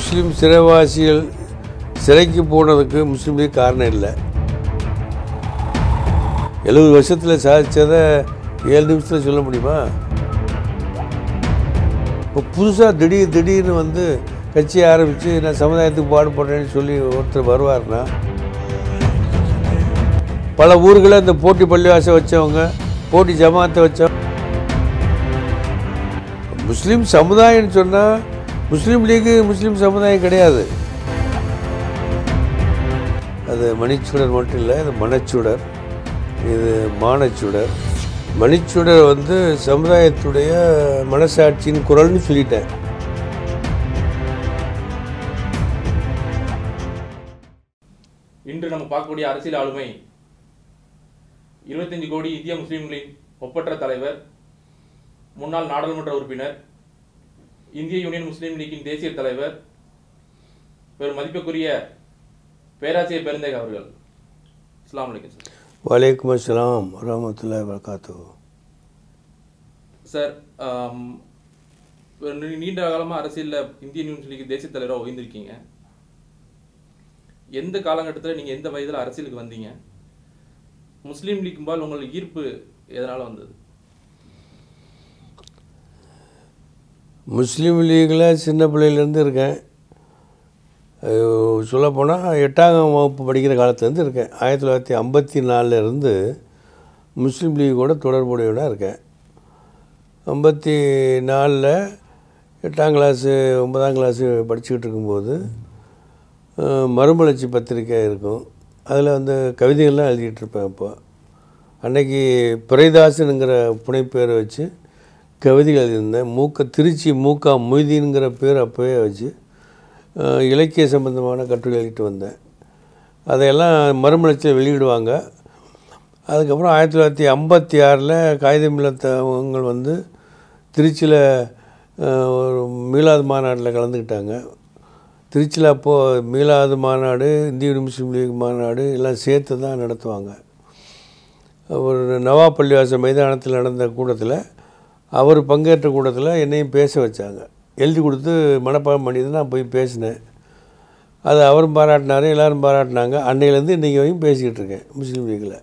முஸ்லீம் சிறைவாசிகள் சிறைக்கு போனதுக்கு முஸ்லீம்களுக்கு காரணம் இல்லை எழுபது வருஷத்தில் சாதித்ததை ஏழு நிமிஷத்தில் சொல்ல முடியுமா இப்போ புதுசாக திடீர் திடீர்னு வந்து கட்சியை ஆரம்பித்து நான் சமுதாயத்துக்கு பாடுபடுறேன்னு சொல்லி ஒருத்தர் வருவார்னா பல ஊர்களில் இந்த போட்டி பள்ளிவாசை வச்சவங்க போட்டி ஜமாத்தை வச்சவங்க முஸ்லீம் சமுதாயம்னு சொன்னால் முஸ்லீம் லீக்கு முஸ்லீம் சமுதாயம் கிடையாது அது மணிச்சுடர் மட்டும் இல்லை இது மனச்சுடர் இது மானச்சுடர் மணிச்சுடர் வந்து சமுதாயத்துடைய மனசாட்சியின் குரல்னு சொல்லிட்டேன் இன்று நம்ம பார்க்கக்கூடிய அரசியல் ஆளுமை இருபத்தஞ்சு கோடி இந்திய முஸ்லீம்களின் ஒப்பற்ற தலைவர் முன்னாள் நாடாளுமன்ற உறுப்பினர் இந்திய யூனியன் முஸ்லீம் லீக்கின் தேசிய தலைவர் பெரும் மதிப்புக்குரிய பேராசிரியர் பெருந்தேக அவர்கள் அஸ்லாம் வலைக்கம் சார் வலைக்கம் அஸ்லாம் வரமத்துல்லா வரகாத்து சார் நீண்ட காலமாக அரசியலில் இந்திய யூனியன் லீக் தேசிய தலைவராக ஓய்ந்திருக்கீங்க எந்த காலகட்டத்தில் நீங்கள் எந்த வயதில் அரசியலுக்கு வந்தீங்க முஸ்லீம் லீக்கும்பால் உங்களுக்கு ஈர்ப்பு எதனால் வந்தது முஸ்லீம் லீகில் சின்ன பிள்ளையிலேருந்து இருக்கேன் சொல்லப்போனால் எட்டாம் வகுப்பு படிக்கிற காலத்துலேருந்து இருக்கேன் ஆயிரத்தி தொள்ளாயிரத்தி ஐம்பத்தி நாலுலேருந்து முஸ்லீம் லீகோட தொடர்புடையவனாக இருக்கேன் ஐம்பத்தி நாலில் எட்டாம் கிளாஸு ஒன்பதாம் கிளாஸு படிச்சுக்கிட்டு இருக்கும்போது மறுமலர்ச்சி பத்திரிக்கை இருக்கும் அதில் வந்து கவிதைகள்லாம் எழுதிக்கிட்டு இருப்பேன் அப்போ அன்னைக்கு பிறைதாசனுங்கிற புனைப்பேரை வச்சு கவிதைகள் இருந்தேன் மூக்க திருச்சி மூக்கா மொய்தீனுங்கிற பேர் அப்போவே வச்சு இலக்கிய சம்பந்தமான கட்டுரை எழுதிட்டு வந்தேன் அதையெல்லாம் மறுமலர்ச்சியில் வெளியிடுவாங்க அதுக்கப்புறம் ஆயிரத்தி தொள்ளாயிரத்தி ஐம்பத்தி ஆறில் காகிதமில்லத்தவங்கள் வந்து திருச்சியில் ஒரு மீளாது மாநாட்டில் கலந்துக்கிட்டாங்க திருச்சியில் அப்போது மீளாது மாநாடு இந்திய முஸ்லீம் லீக் மாநாடு எல்லாம் சேர்த்து தான் நடத்துவாங்க ஒரு நவாப்பள்ளிவாச மைதானத்தில் நடந்த கூட்டத்தில் அவர் பங்கேற்ற கூட்டத்தில் என்னையும் பேச வச்சாங்க எழுதி கொடுத்து மனப்பாடம் பண்ணிட்டு நான் போய் பேசினேன் அது அவரும் பாராட்டினார் எல்லோரும் பாராட்டினாங்க அன்னையிலேருந்து இன்றைக்கி வரையும் பேசிக்கிட்டு இருக்கேன் முஸ்லீம் லீக்கில்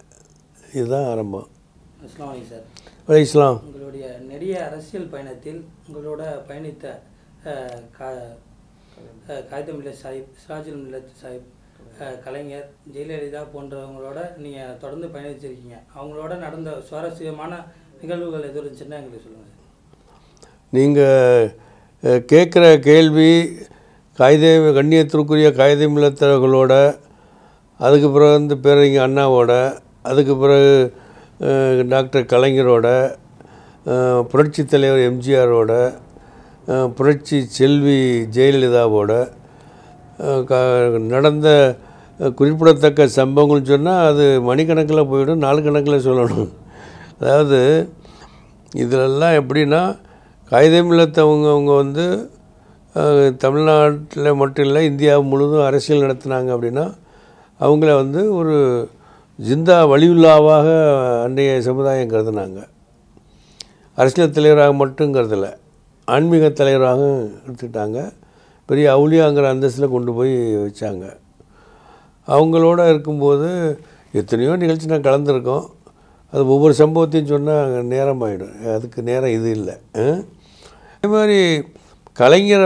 இதுதான் ஆரம்பம் சார் வலை இஸ்லாம் உங்களுடைய நிறைய அரசியல் பயணத்தில் உங்களோட பயணித்த காகிதம் மில்லத் சாஹிப் சிராஜுல் மில்லத் சாஹிப் கலைஞர் ஜெயலலிதா போன்றவங்களோட நீங்கள் தொடர்ந்து பயணிச்சிருக்கீங்க அவங்களோட நடந்த சுவாரஸ்யமான நிகழ்வுகள் எதுவும் இருந்துச்சுன்னா எங்களுக்கு சொல்லுங்கள் சார் நீங்கள் கேட்குற கேள்வி காகிதே கண்ணியத்திற்குரிய காகிதமில்லத்தவர்களோட அதுக்கு பிறகு வந்து பேரறிஞர் அண்ணாவோட அதுக்கு பிறகு டாக்டர் கலைஞரோட புரட்சி தலைவர் எம்ஜிஆரோட புரட்சி செல்வி ஜெயலலிதாவோட நடந்த குறிப்பிடத்தக்க சம்பவங்கள்னு சொன்னால் அது மணிக்கணக்கில் போயிடும் நாலு கணக்கில் சொல்லணும் அதாவது இதிலெல்லாம் எப்படின்னா காகிதமில்லத்தவங்க வந்து தமிழ்நாட்டில் மட்டும் இல்லை இந்தியா முழுதும் அரசியல் நடத்தினாங்க அப்படின்னா அவங்கள வந்து ஒரு ஜிந்தா வலியுல்லாவாக அன்றைய சமுதாயம் கருதுனாங்க அரசியல் தலைவராக மட்டும் கருதலை ஆன்மீக தலைவராக எடுத்துக்கிட்டாங்க பெரிய அவுளியாங்கிற அந்தஸ்தில் கொண்டு போய் வச்சாங்க அவங்களோட இருக்கும்போது எத்தனையோ நிகழ்ச்சி நான் கலந்துருக்கோம் அது ஒவ்வொரு சம்பவத்தையும் சொன்னால் நேரம் ஆகிடும் அதுக்கு நேரம் இது இல்லை அதே மாதிரி கலைஞர்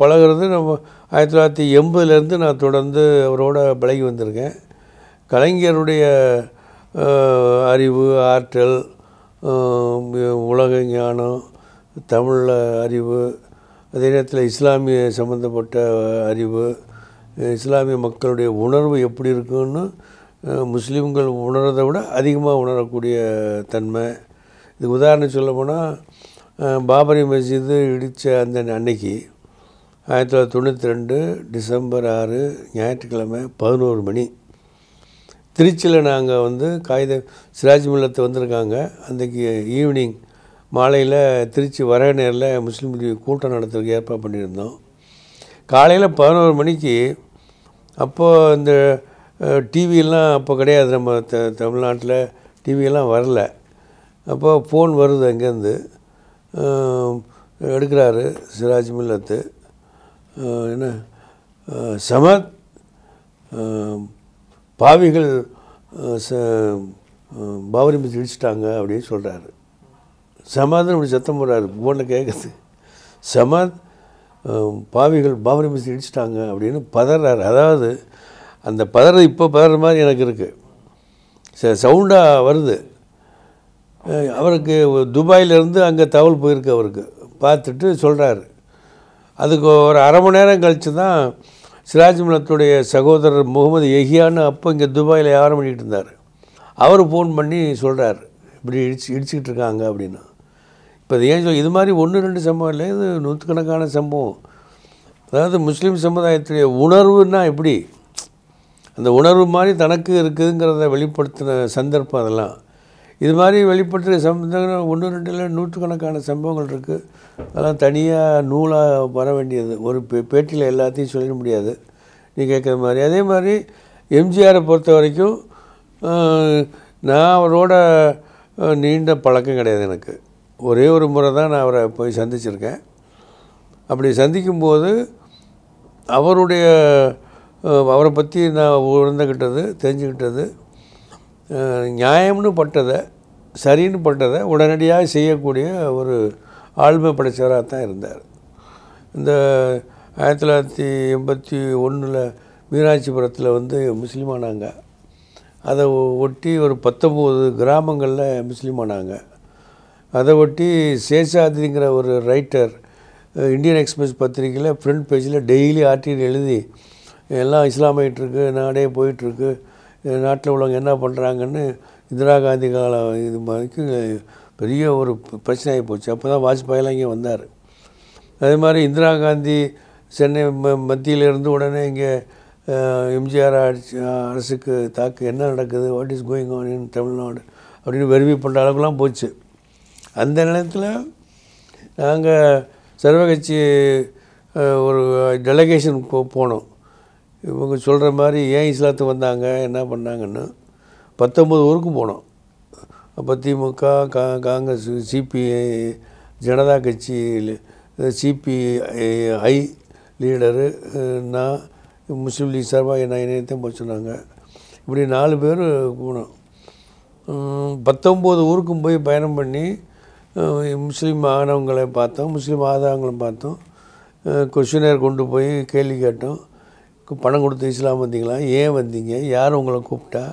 பழகிறது நம்ம ஆயிரத்தி தொள்ளாயிரத்தி எண்பதுலேருந்து நான் தொடர்ந்து அவரோட பழகி வந்திருக்கேன் கலைஞருடைய அறிவு ஆற்றல் உலக ஞானம் தமிழில் அறிவு அதே நேரத்தில் இஸ்லாமிய சம்மந்தப்பட்ட அறிவு இஸ்லாமிய மக்களுடைய உணர்வு எப்படி இருக்குன்னு முஸ்லீம்கள் உணர்றதை விட அதிகமாக உணரக்கூடிய தன்மை இதுக்கு உதாரணம் சொல்ல போனால் பாபரி மஸ்ஜிது இடித்த அந்த அன்னைக்கு ஆயிரத்தி தொள்ளாயிரத்தி தொண்ணூற்றி ரெண்டு டிசம்பர் ஆறு ஞாயிற்றுக்கிழமை பதினோரு மணி திருச்சியில் நாங்கள் வந்து காகித சிராஜ் மில்லத்தை வந்திருக்காங்க அன்றைக்கு ஈவினிங் மாலையில் திருச்சி வர நேரில் முஸ்லீம் லீக் கூட்டம் நடத்துறதுக்கு ஏற்பாடு பண்ணியிருந்தோம் காலையில் பதினோரு மணிக்கு அப்போது இந்த டிவியெல்லாம் அப்போ கிடையாது நம்ம த தமிழ்நாட்டில் டிவியெல்லாம் வரல அப்போ ஃபோன் வருது அங்கேருந்து எடுக்கிறாரு சிராஜ் மில்லத்து என்ன சமத் பாவிகள் ச பாபரி மிஸ் இடிச்சிட்டாங்க அப்படின்னு சொல்கிறாரு சமாதம் இப்படி சத்தம் போடுறாரு ஃபோனில் கேட்குறது சமத் பாவிகள் பாபரி மிஸ் இடிச்சிட்டாங்க அப்படின்னு பதறாரு அதாவது அந்த பதறது இப்போ பதற மாதிரி எனக்கு இருக்குது ச சவுண்டாக வருது அவருக்கு துபாயிலேருந்து அங்கே தகவல் போயிருக்கு அவருக்கு பார்த்துட்டு சொல்கிறாரு அதுக்கு ஒரு அரை மணி நேரம் கழித்து தான் சிராஜ் மலத்துடைய சகோதரர் முகமது எஹியான்னு அப்போ இங்கே துபாயில் யாரும் பண்ணிகிட்டு இருந்தார் அவர் ஃபோன் பண்ணி சொல்கிறார் இப்படி இடிச்சு இடிச்சிக்கிட்டு இருக்காங்க அப்படின்னா இப்போ ஏன் சொல் இது மாதிரி ஒன்று ரெண்டு சம்பவம் இல்லை இது நூற்றுக்கணக்கான சம்பவம் அதாவது முஸ்லீம் சமுதாயத்துடைய உணர்வுன்னா எப்படி அந்த உணர்வு மாதிரி தனக்கு இருக்குதுங்கிறத வெளிப்படுத்தின சந்தர்ப்பம் அதெல்லாம் இது மாதிரி வெளிப்படுத்துகிற சம்பந்தங்கள் ஒன்று ரெண்டில் நூற்றுக்கணக்கான சம்பவங்கள் இருக்குது அதெல்லாம் தனியாக நூலாக வர வேண்டியது ஒரு பே பேட்டியில் எல்லாத்தையும் சொல்லிட முடியாது நீ கேட்குற மாதிரி அதே மாதிரி எம்ஜிஆரை பொறுத்த வரைக்கும் நான் அவரோட நீண்ட பழக்கம் கிடையாது எனக்கு ஒரே ஒரு முறை தான் நான் அவரை போய் சந்திச்சிருக்கேன் அப்படி சந்திக்கும்போது அவருடைய அவரை பற்றி நான் உணர்ந்துக்கிட்டது தெரிஞ்சுக்கிட்டது நியாயம்னு பட்டதை சரின்னு பட்டதை உடனடியாக செய்யக்கூடிய ஒரு ஆழ்மை படைச்சவராக தான் இருந்தார் இந்த ஆயிரத்தி தொள்ளாயிரத்தி எண்பத்தி ஒன்றில் மீனாட்சிபுரத்தில் வந்து முஸ்லீமானாங்க அதை ஒட்டி ஒரு பத்தொம்போது கிராமங்களில் முஸ்லீமானாங்க அதை ஒட்டி சேஷாதிங்கிற ஒரு ரைட்டர் இந்தியன் எக்ஸ்பிரஸ் பத்திரிகையில் ஃப்ரண்ட் பேஜில் டெய்லி ஆர்டிகல் எழுதி எல்லாம் இஸ்லாமாயிட்ருக்கு நாடே போயிட்டுருக்கு நாட்டில் உள்ளவங்க என்ன பண்ணுறாங்கன்னு இந்திரா காந்தி கால இது மாதிரிக்கு பெரிய ஒரு பிரச்சனையாகி போச்சு அப்போ தான் வாஜ்பாயெலாம் இங்கே வந்தார் அதே மாதிரி இந்திரா காந்தி சென்னை ம மத்தியிலிருந்து உடனே இங்கே எம்ஜிஆர் ஆட்சி அரசுக்கு தாக்கு என்ன நடக்குது what is going on in Tamil Nadu அப்படின்னு வெறுவி பண்ணுற அளவுக்குலாம் போச்சு அந்த நேரத்தில் நாங்கள் சர்வகட்சி ஒரு டெலகேஷன் போனோம் இவங்க சொல்கிற மாதிரி ஏன் இஸ்லாத்து வந்தாங்க என்ன பண்ணாங்கன்னு பத்தொம்பது ஊருக்கு போனோம் அப்போ திமுக கா காங்கிரஸ் சிபிஐ ஜனதா கட்சி சிபிஐ லீடரு நான் முஸ்லீம் லீக் சார்பாக என்ன இணையத்தையும் போய் சொன்னாங்க இப்படி நாலு பேர் போனோம் பத்தொம்போது ஊருக்கும் போய் பயணம் பண்ணி முஸ்லீம் ஆனவங்களை பார்த்தோம் முஸ்லீம் ஆதவங்களை பார்த்தோம் கொஷினர் கொண்டு போய் கேள்வி கேட்டோம் பணம் கொடுத்து இஸ்லாம் வந்தீங்களா ஏன் வந்தீங்க யார் உங்களை கூப்பிட்டா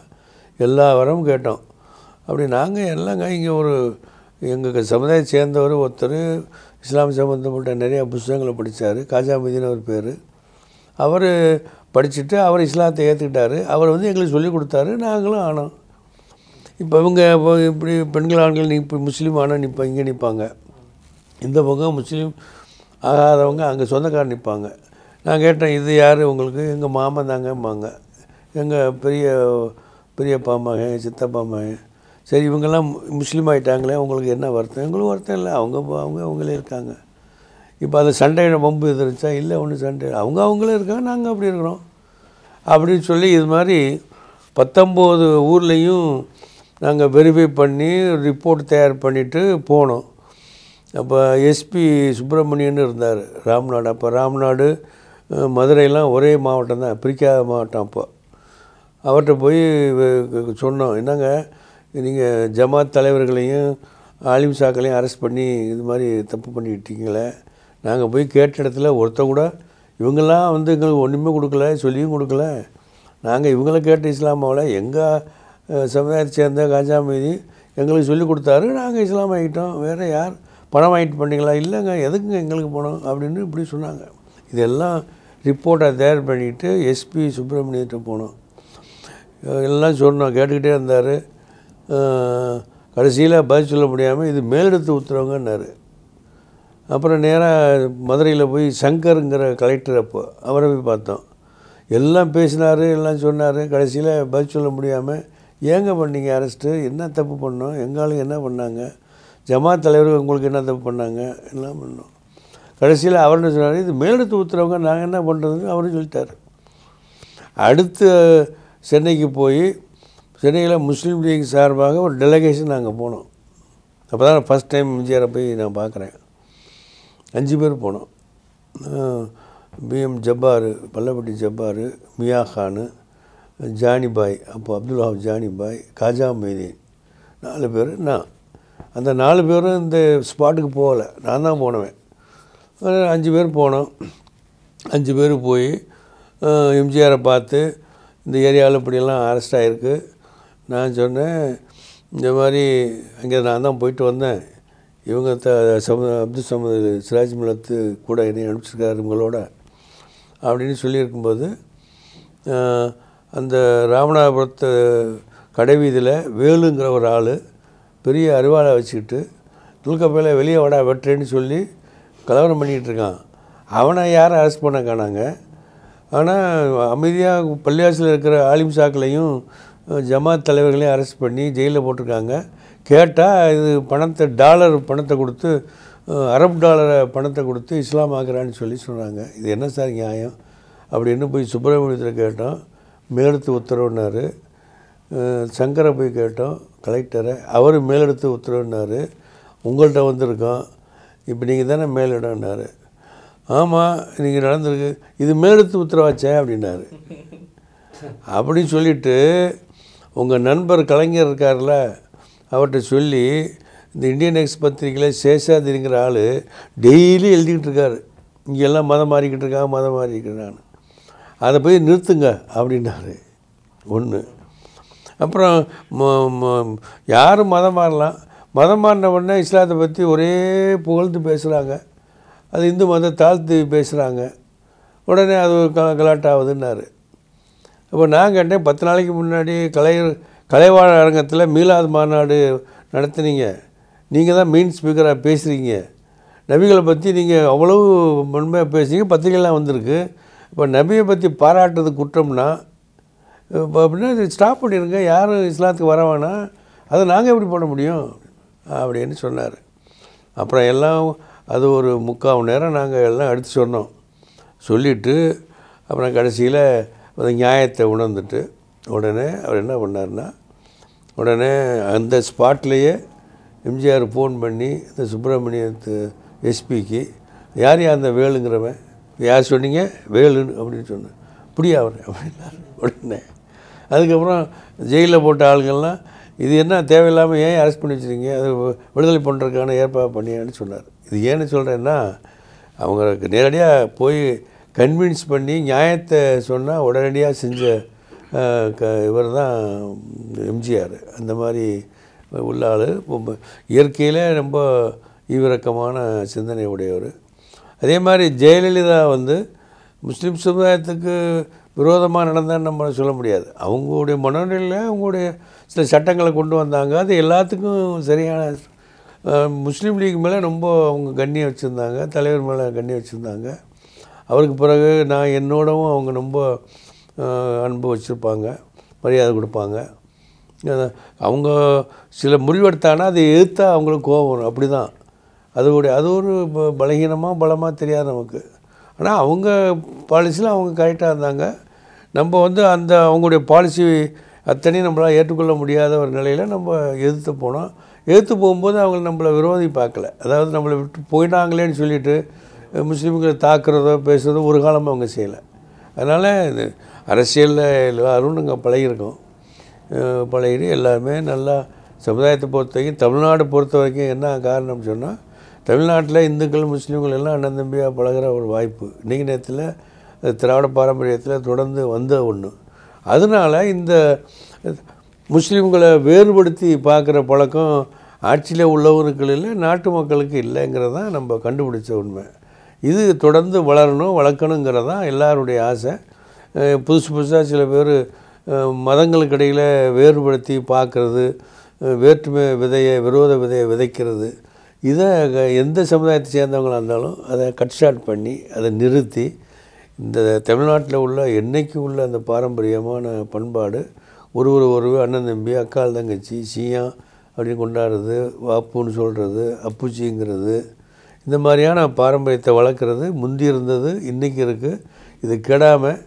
எல்லா வரமும் கேட்டோம் அப்படி நாங்கள் எல்லாங்க இங்கே ஒரு எங்கள் சமுதாயம் சேர்ந்தவர் ஒருத்தர் இஸ்லாம் சம்மந்தப்பட்ட நிறையா புஸ்தகங்களை படித்தார் காஜா மதீன் ஒரு பேர் அவர் படிச்சுட்டு அவர் இஸ்லாத்தை ஏற்றுக்கிட்டாரு அவர் வந்து எங்களுக்கு சொல்லிக் கொடுத்தாரு நாங்களும் ஆனோம் இப்போ இவங்க இப்படி பெண்கள் ஆண்கள் நீ இப்போ முஸ்லீம் ஆனால் நிற்பா இங்கே நிற்பாங்க இந்த பக்கம் முஸ்லீம் ஆகாதவங்க அங்கே சொந்தக்காரர் நிற்பாங்க நான் கேட்டேன் இது யார் உங்களுக்கு எங்கள் மாமன் தாங்கம்பாங்க எங்கள் பெரிய பெரியப்பா மகன் சித்தப்பா மகன் சரி இவங்கெல்லாம் முஸ்லீம் ஆகிட்டாங்களே உங்களுக்கு என்ன வருத்தம் எங்களுக்கு வருத்தம் இல்லை அவங்க அவங்க அவங்களே இருக்காங்க இப்போ அது சண்டையிட பம்பு எதிர்ச்சா இல்லை ஒன்றும் சண்டை அவங்க அவங்களே இருக்காங்க நாங்கள் அப்படி இருக்கிறோம் அப்படின்னு சொல்லி இது மாதிரி பத்தொம்போது ஊர்லேயும் நாங்கள் வெரிஃபை பண்ணி ரிப்போர்ட் தயார் பண்ணிவிட்டு போனோம் அப்போ எஸ்பி சுப்பிரமணியன் இருந்தார் ராம்நாடு அப்போ ராம்நாடு மதுரையெல்லாம் ஒரே மாவட்டம் தான் பிரிக்காத மாவட்டம் அப்போ அவர்கிட்ட போய் சொன்னோம் என்னங்க நீங்கள் ஜமாத் தலைவர்களையும் ஆலிம் சாக்களையும் அரெஸ்ட் பண்ணி இது மாதிரி தப்பு பண்ணிக்கிட்டீங்களே நாங்கள் போய் கேட்ட இடத்துல ஒருத்த கூட இவங்கெல்லாம் வந்து எங்களுக்கு ஒன்றுமே கொடுக்கல சொல்லியும் கொடுக்கல நாங்கள் இவங்கள கேட்ட இஸ்லாமாவில் எங்கள் சமுதாயத்தை சேர்ந்த காஜா மீதி எங்களுக்கு சொல்லி கொடுத்தாரு நாங்கள் இஸ்லாம் ஆகிட்டோம் வேறு யார் பணம் வாங்கிட்டு பண்ணிங்களா இல்லைங்க எதுக்குங்க எங்களுக்கு போனோம் அப்படின்னு இப்படி சொன்னாங்க இதெல்லாம் ரிப்போர்ட்டை தயார் பண்ணிவிட்டு எஸ்பி சுப்பிரமணியத்தை போனோம் எல்லாம் சொன்னோம் கேட்டுக்கிட்டே இருந்தார் கடைசியில் பதில் சொல்ல முடியாமல் இது மேலிடத்து உத்தரவுங்கன்னாரு அப்புறம் நேராக மதுரையில் போய் சங்கருங்கிற கலெக்டர் அப்போ அவரை போய் பார்த்தோம் எல்லாம் பேசினார் எல்லாம் சொன்னார் கடைசியில் பதில் சொல்ல முடியாமல் ஏங்க பண்ணீங்க அரெஸ்ட்டு என்ன தப்பு பண்ணோம் எங்காலும் என்ன பண்ணாங்க ஜமாத் தலைவர் உங்களுக்கு என்ன தப்பு பண்ணாங்க எல்லாம் பண்ணோம் கடைசியில் என்ன சொன்னார் இது மேலெடுத்து ஊற்றுறவங்க நாங்கள் என்ன பண்ணுறதுன்னு அவரும் சொல்லிட்டார் அடுத்து சென்னைக்கு போய் சென்னையில் முஸ்லீம் லீக் சார்பாக ஒரு டெலகேஷன் நாங்கள் போனோம் அப்போ தான் ஃபஸ்ட் டைம் எம்ஜிஆரை போய் நான் பார்க்குறேன் அஞ்சு பேர் போனோம் பிஎம் ஜப்பார் பல்லப்பட்டி ஜப்பார் மியா ஹானு ஜானிபாய் அப்போ அப்துல் ஹாப் ஜானிபாய் காஜா மொய்தீன் நாலு பேர் நான் அந்த நாலு பேரும் இந்த ஸ்பாட்டுக்கு போகலை நான் தான் போனவேன் அஞ்சு பேர் போனோம் அஞ்சு பேர் போய் எம்ஜிஆரை பார்த்து இந்த ஏரியாவில் இப்படியெல்லாம் அரெஸ்ட் ஆகிருக்கு நான் சொன்னேன் இந்த மாதிரி அங்கே நான் தான் போயிட்டு வந்தேன் இவங்க த சம அப்துல் சமத் சிராஜ் மலத்து கூட என்னை அனுப்பிச்சிருக்காரு உங்களோட அப்படின்னு சொல்லியிருக்கும்போது அந்த ராமநாதபுரத்து கடைவீதியில் வேலுங்கிற ஒரு ஆள் பெரிய அறிவாளை வச்சுக்கிட்டு துல்கப்பையில் வெளியே வடா வெட்டுறேன்னு சொல்லி கலவரம் இருக்கான் அவனை யாரும் அரெஸ்ட் பண்ண காணாங்க ஆனால் அமைதியாக பள்ளியாசில் இருக்கிற ஆலிம் சாக்களையும் ஜமாத் தலைவர்களையும் அரெஸ்ட் பண்ணி ஜெயிலில் போட்டிருக்காங்க கேட்டால் இது பணத்தை டாலர் பணத்தை கொடுத்து அரப் டாலரை பணத்தை கொடுத்து இஸ்லாம் ஆகிறான்னு சொல்லி சொல்கிறாங்க இது என்ன சார் நியாயம் அப்படின்னு போய் சுப்பிரமணியத்தில் கேட்டோம் மேலெடுத்து உத்தரவுனார் சங்கரை போய் கேட்டோம் கலெக்டரை அவர் மேலெடுத்து உத்தரவுனார் உங்கள்கிட்ட வந்திருக்கோம் இப்போ நீங்கள் தானே மேலிடம்னாரு ஆமாம் நீங்கள் நடந்திருக்கு இது மேலெடுத்து உத்தரவாச்சே அப்படின்னாரு அப்படின்னு சொல்லிவிட்டு உங்கள் நண்பர் கலைஞர் இருக்கார்ல அவர்கிட்ட சொல்லி இந்த இந்தியன் எக்ஸ் பத்திரிகையில் சேஷாதிரிங்கிற ஆள் டெய்லி எழுதிக்கிட்டு இருக்காரு இங்கெல்லாம் மதம் மாறிக்கிட்டு இருக்காங்க மதம் மாறிக்கிறான் அதை போய் நிறுத்துங்க அப்படின்னாரு ஒன்று அப்புறம் யாரும் மதம் மாறலாம் மதம் மாறின உடனே இஸ்லாத்தை பற்றி ஒரே புகழ்ந்து பேசுகிறாங்க அது இந்து மதத்தை தாழ்த்து பேசுகிறாங்க உடனே அது ஒரு கலாட்டாகுதுன்னாரு இப்போ நான் கேட்டேன் பத்து நாளைக்கு முன்னாடி கலை கலைவாழ அரங்கத்தில் மீலாது மாநாடு நடத்துனீங்க நீங்கள் தான் மெயின் ஸ்பீக்கராக பேசுகிறீங்க நபிகளை பற்றி நீங்கள் அவ்வளவு முன்மையாக பேசுறீங்க பத்திரிகைலாம் வந்திருக்கு இப்போ நபியை பற்றி பாராட்டுறது குற்றம்னா இப்போ அப்படின்னா ஸ்டாப் பண்ணிடுங்க யாரும் இஸ்லாத்துக்கு வரவானா அதை நாங்கள் எப்படி பண்ண முடியும் அப்படின்னு சொன்னார் அப்புறம் எல்லாம் அது ஒரு முக்கால் மணி நேரம் நாங்கள் எல்லாம் எடுத்து சொன்னோம் சொல்லிவிட்டு அப்புறம் கடைசியில் அந்த நியாயத்தை உணர்ந்துட்டு உடனே அவர் என்ன பண்ணார்னா உடனே அந்த ஸ்பாட்லேயே எம்ஜிஆர் ஃபோன் பண்ணி இந்த சுப்பிரமணியத்து எஸ்பிக்கு யார் யார் அந்த வேலுங்கிறவன் யார் சொன்னீங்க வேலுன்னு அப்படின்னு சொன்னேன் அப்படியா அவர் அப்படின்னாரு உடனே அதுக்கப்புறம் ஜெயிலில் போட்ட ஆளுங்கள்லாம் இது என்ன தேவையில்லாமல் ஏன் அரெஸ்ட் பண்ணி வச்சுருங்க அது விடுதலை பண்ணுறதுக்கான ஏற்பாடு பண்ணியான்னு சொன்னார் இது ஏன்னு சொல்கிறேன்னா அவங்களுக்கு நேரடியாக போய் கன்வின்ஸ் பண்ணி நியாயத்தை சொன்னால் உடனடியாக செஞ்ச க இவர் தான் எம்ஜிஆர் அந்த மாதிரி உள்ள ஆள் இயற்கையிலே ரொம்ப ஈவிரக்கமான சிந்தனை உடையவர் அதே மாதிரி ஜெயலலிதா வந்து முஸ்லீம் சமுதாயத்துக்கு விரோதமாக நடந்தான்னு நம்ம சொல்ல முடியாது அவங்களுடைய மனநிலையில் அவங்களுடைய சில சட்டங்களை கொண்டு வந்தாங்க அது எல்லாத்துக்கும் சரியான முஸ்லீம் லீக் மேலே ரொம்ப அவங்க கண்ணியம் வச்சுருந்தாங்க தலைவர் மேலே கண்ணியம் வச்சுருந்தாங்க அவருக்கு பிறகு நான் என்னோடவும் அவங்க ரொம்ப அன்பு வச்சுருப்பாங்க மரியாதை கொடுப்பாங்க அவங்க சில முடிவெடுத்தானா அதை எழுத்தா அவங்களுக்கு கோபம் அப்படி தான் அதோடைய அது ஒரு பலகீனமாக பலமாக தெரியாது நமக்கு ஆனால் அவங்க பாலிசியில் அவங்க கரெக்டாக இருந்தாங்க நம்ம வந்து அந்த அவங்களுடைய பாலிசி அத்தனையும் நம்மளால் ஏற்றுக்கொள்ள முடியாத ஒரு நிலையில் நம்ம எதிர்த்து போனோம் எதிர்த்து போகும்போது அவங்க நம்மளை விரோதி பார்க்கல அதாவது நம்மளை விட்டு போயிட்டாங்களேன்னு சொல்லிட்டு முஸ்லீம்களை தாக்குறதோ பேசுகிறதோ ஒரு காலமாக அவங்க செய்யலை அதனால் இது அரசியலில் எல்லோரும் நாங்கள் பழகிருக்கோம் பழகிட்டு எல்லாருமே நல்லா சமுதாயத்தை பொறுத்த வரைக்கும் தமிழ்நாடு பொறுத்த வரைக்கும் என்ன காரணம் சொன்னால் தமிழ்நாட்டில் இந்துக்கள் முஸ்லீம்கள் எல்லாம் அண்ணன் தம்பியாக பழகிற ஒரு வாய்ப்பு இன்றைக்கு நேரத்தில் திராவிட பாரம்பரியத்தில் தொடர்ந்து வந்த ஒன்று அதனால் இந்த முஸ்லீம்களை வேறுபடுத்தி பார்க்குற பழக்கம் ஆட்சியில் உள்ளவர்கள் இல்லை நாட்டு மக்களுக்கு இல்லைங்கிறதான் தான் நம்ம கண்டுபிடிச்ச உண்மை இது தொடர்ந்து வளரணும் வளர்க்கணுங்கிறது தான் எல்லாருடைய ஆசை புதுசு புதுசாக சில பேர் மதங்களுக்கு இடையில் வேறுபடுத்தி பார்க்குறது வேற்றுமை விதையை விரோத விதையை விதைக்கிறது இதை எந்த சமுதாயத்தை சேர்ந்தவங்களாக இருந்தாலும் அதை கட் ஷார்ட் பண்ணி அதை நிறுத்தி இந்த தமிழ்நாட்டில் உள்ள என்றைக்கு உள்ள அந்த பாரம்பரியமான பண்பாடு ஒரு ஒரு ஒரு அண்ணன் தம்பி அக்கால் தங்கச்சி சீயா அப்படின்னு கொண்டாடுறது வாப்புன்னு சொல்கிறது அப்புச்சிங்கிறது இந்த மாதிரியான பாரம்பரியத்தை வளர்க்குறது முந்தி இருந்தது இன்றைக்கி இருக்குது இது கெடாமல்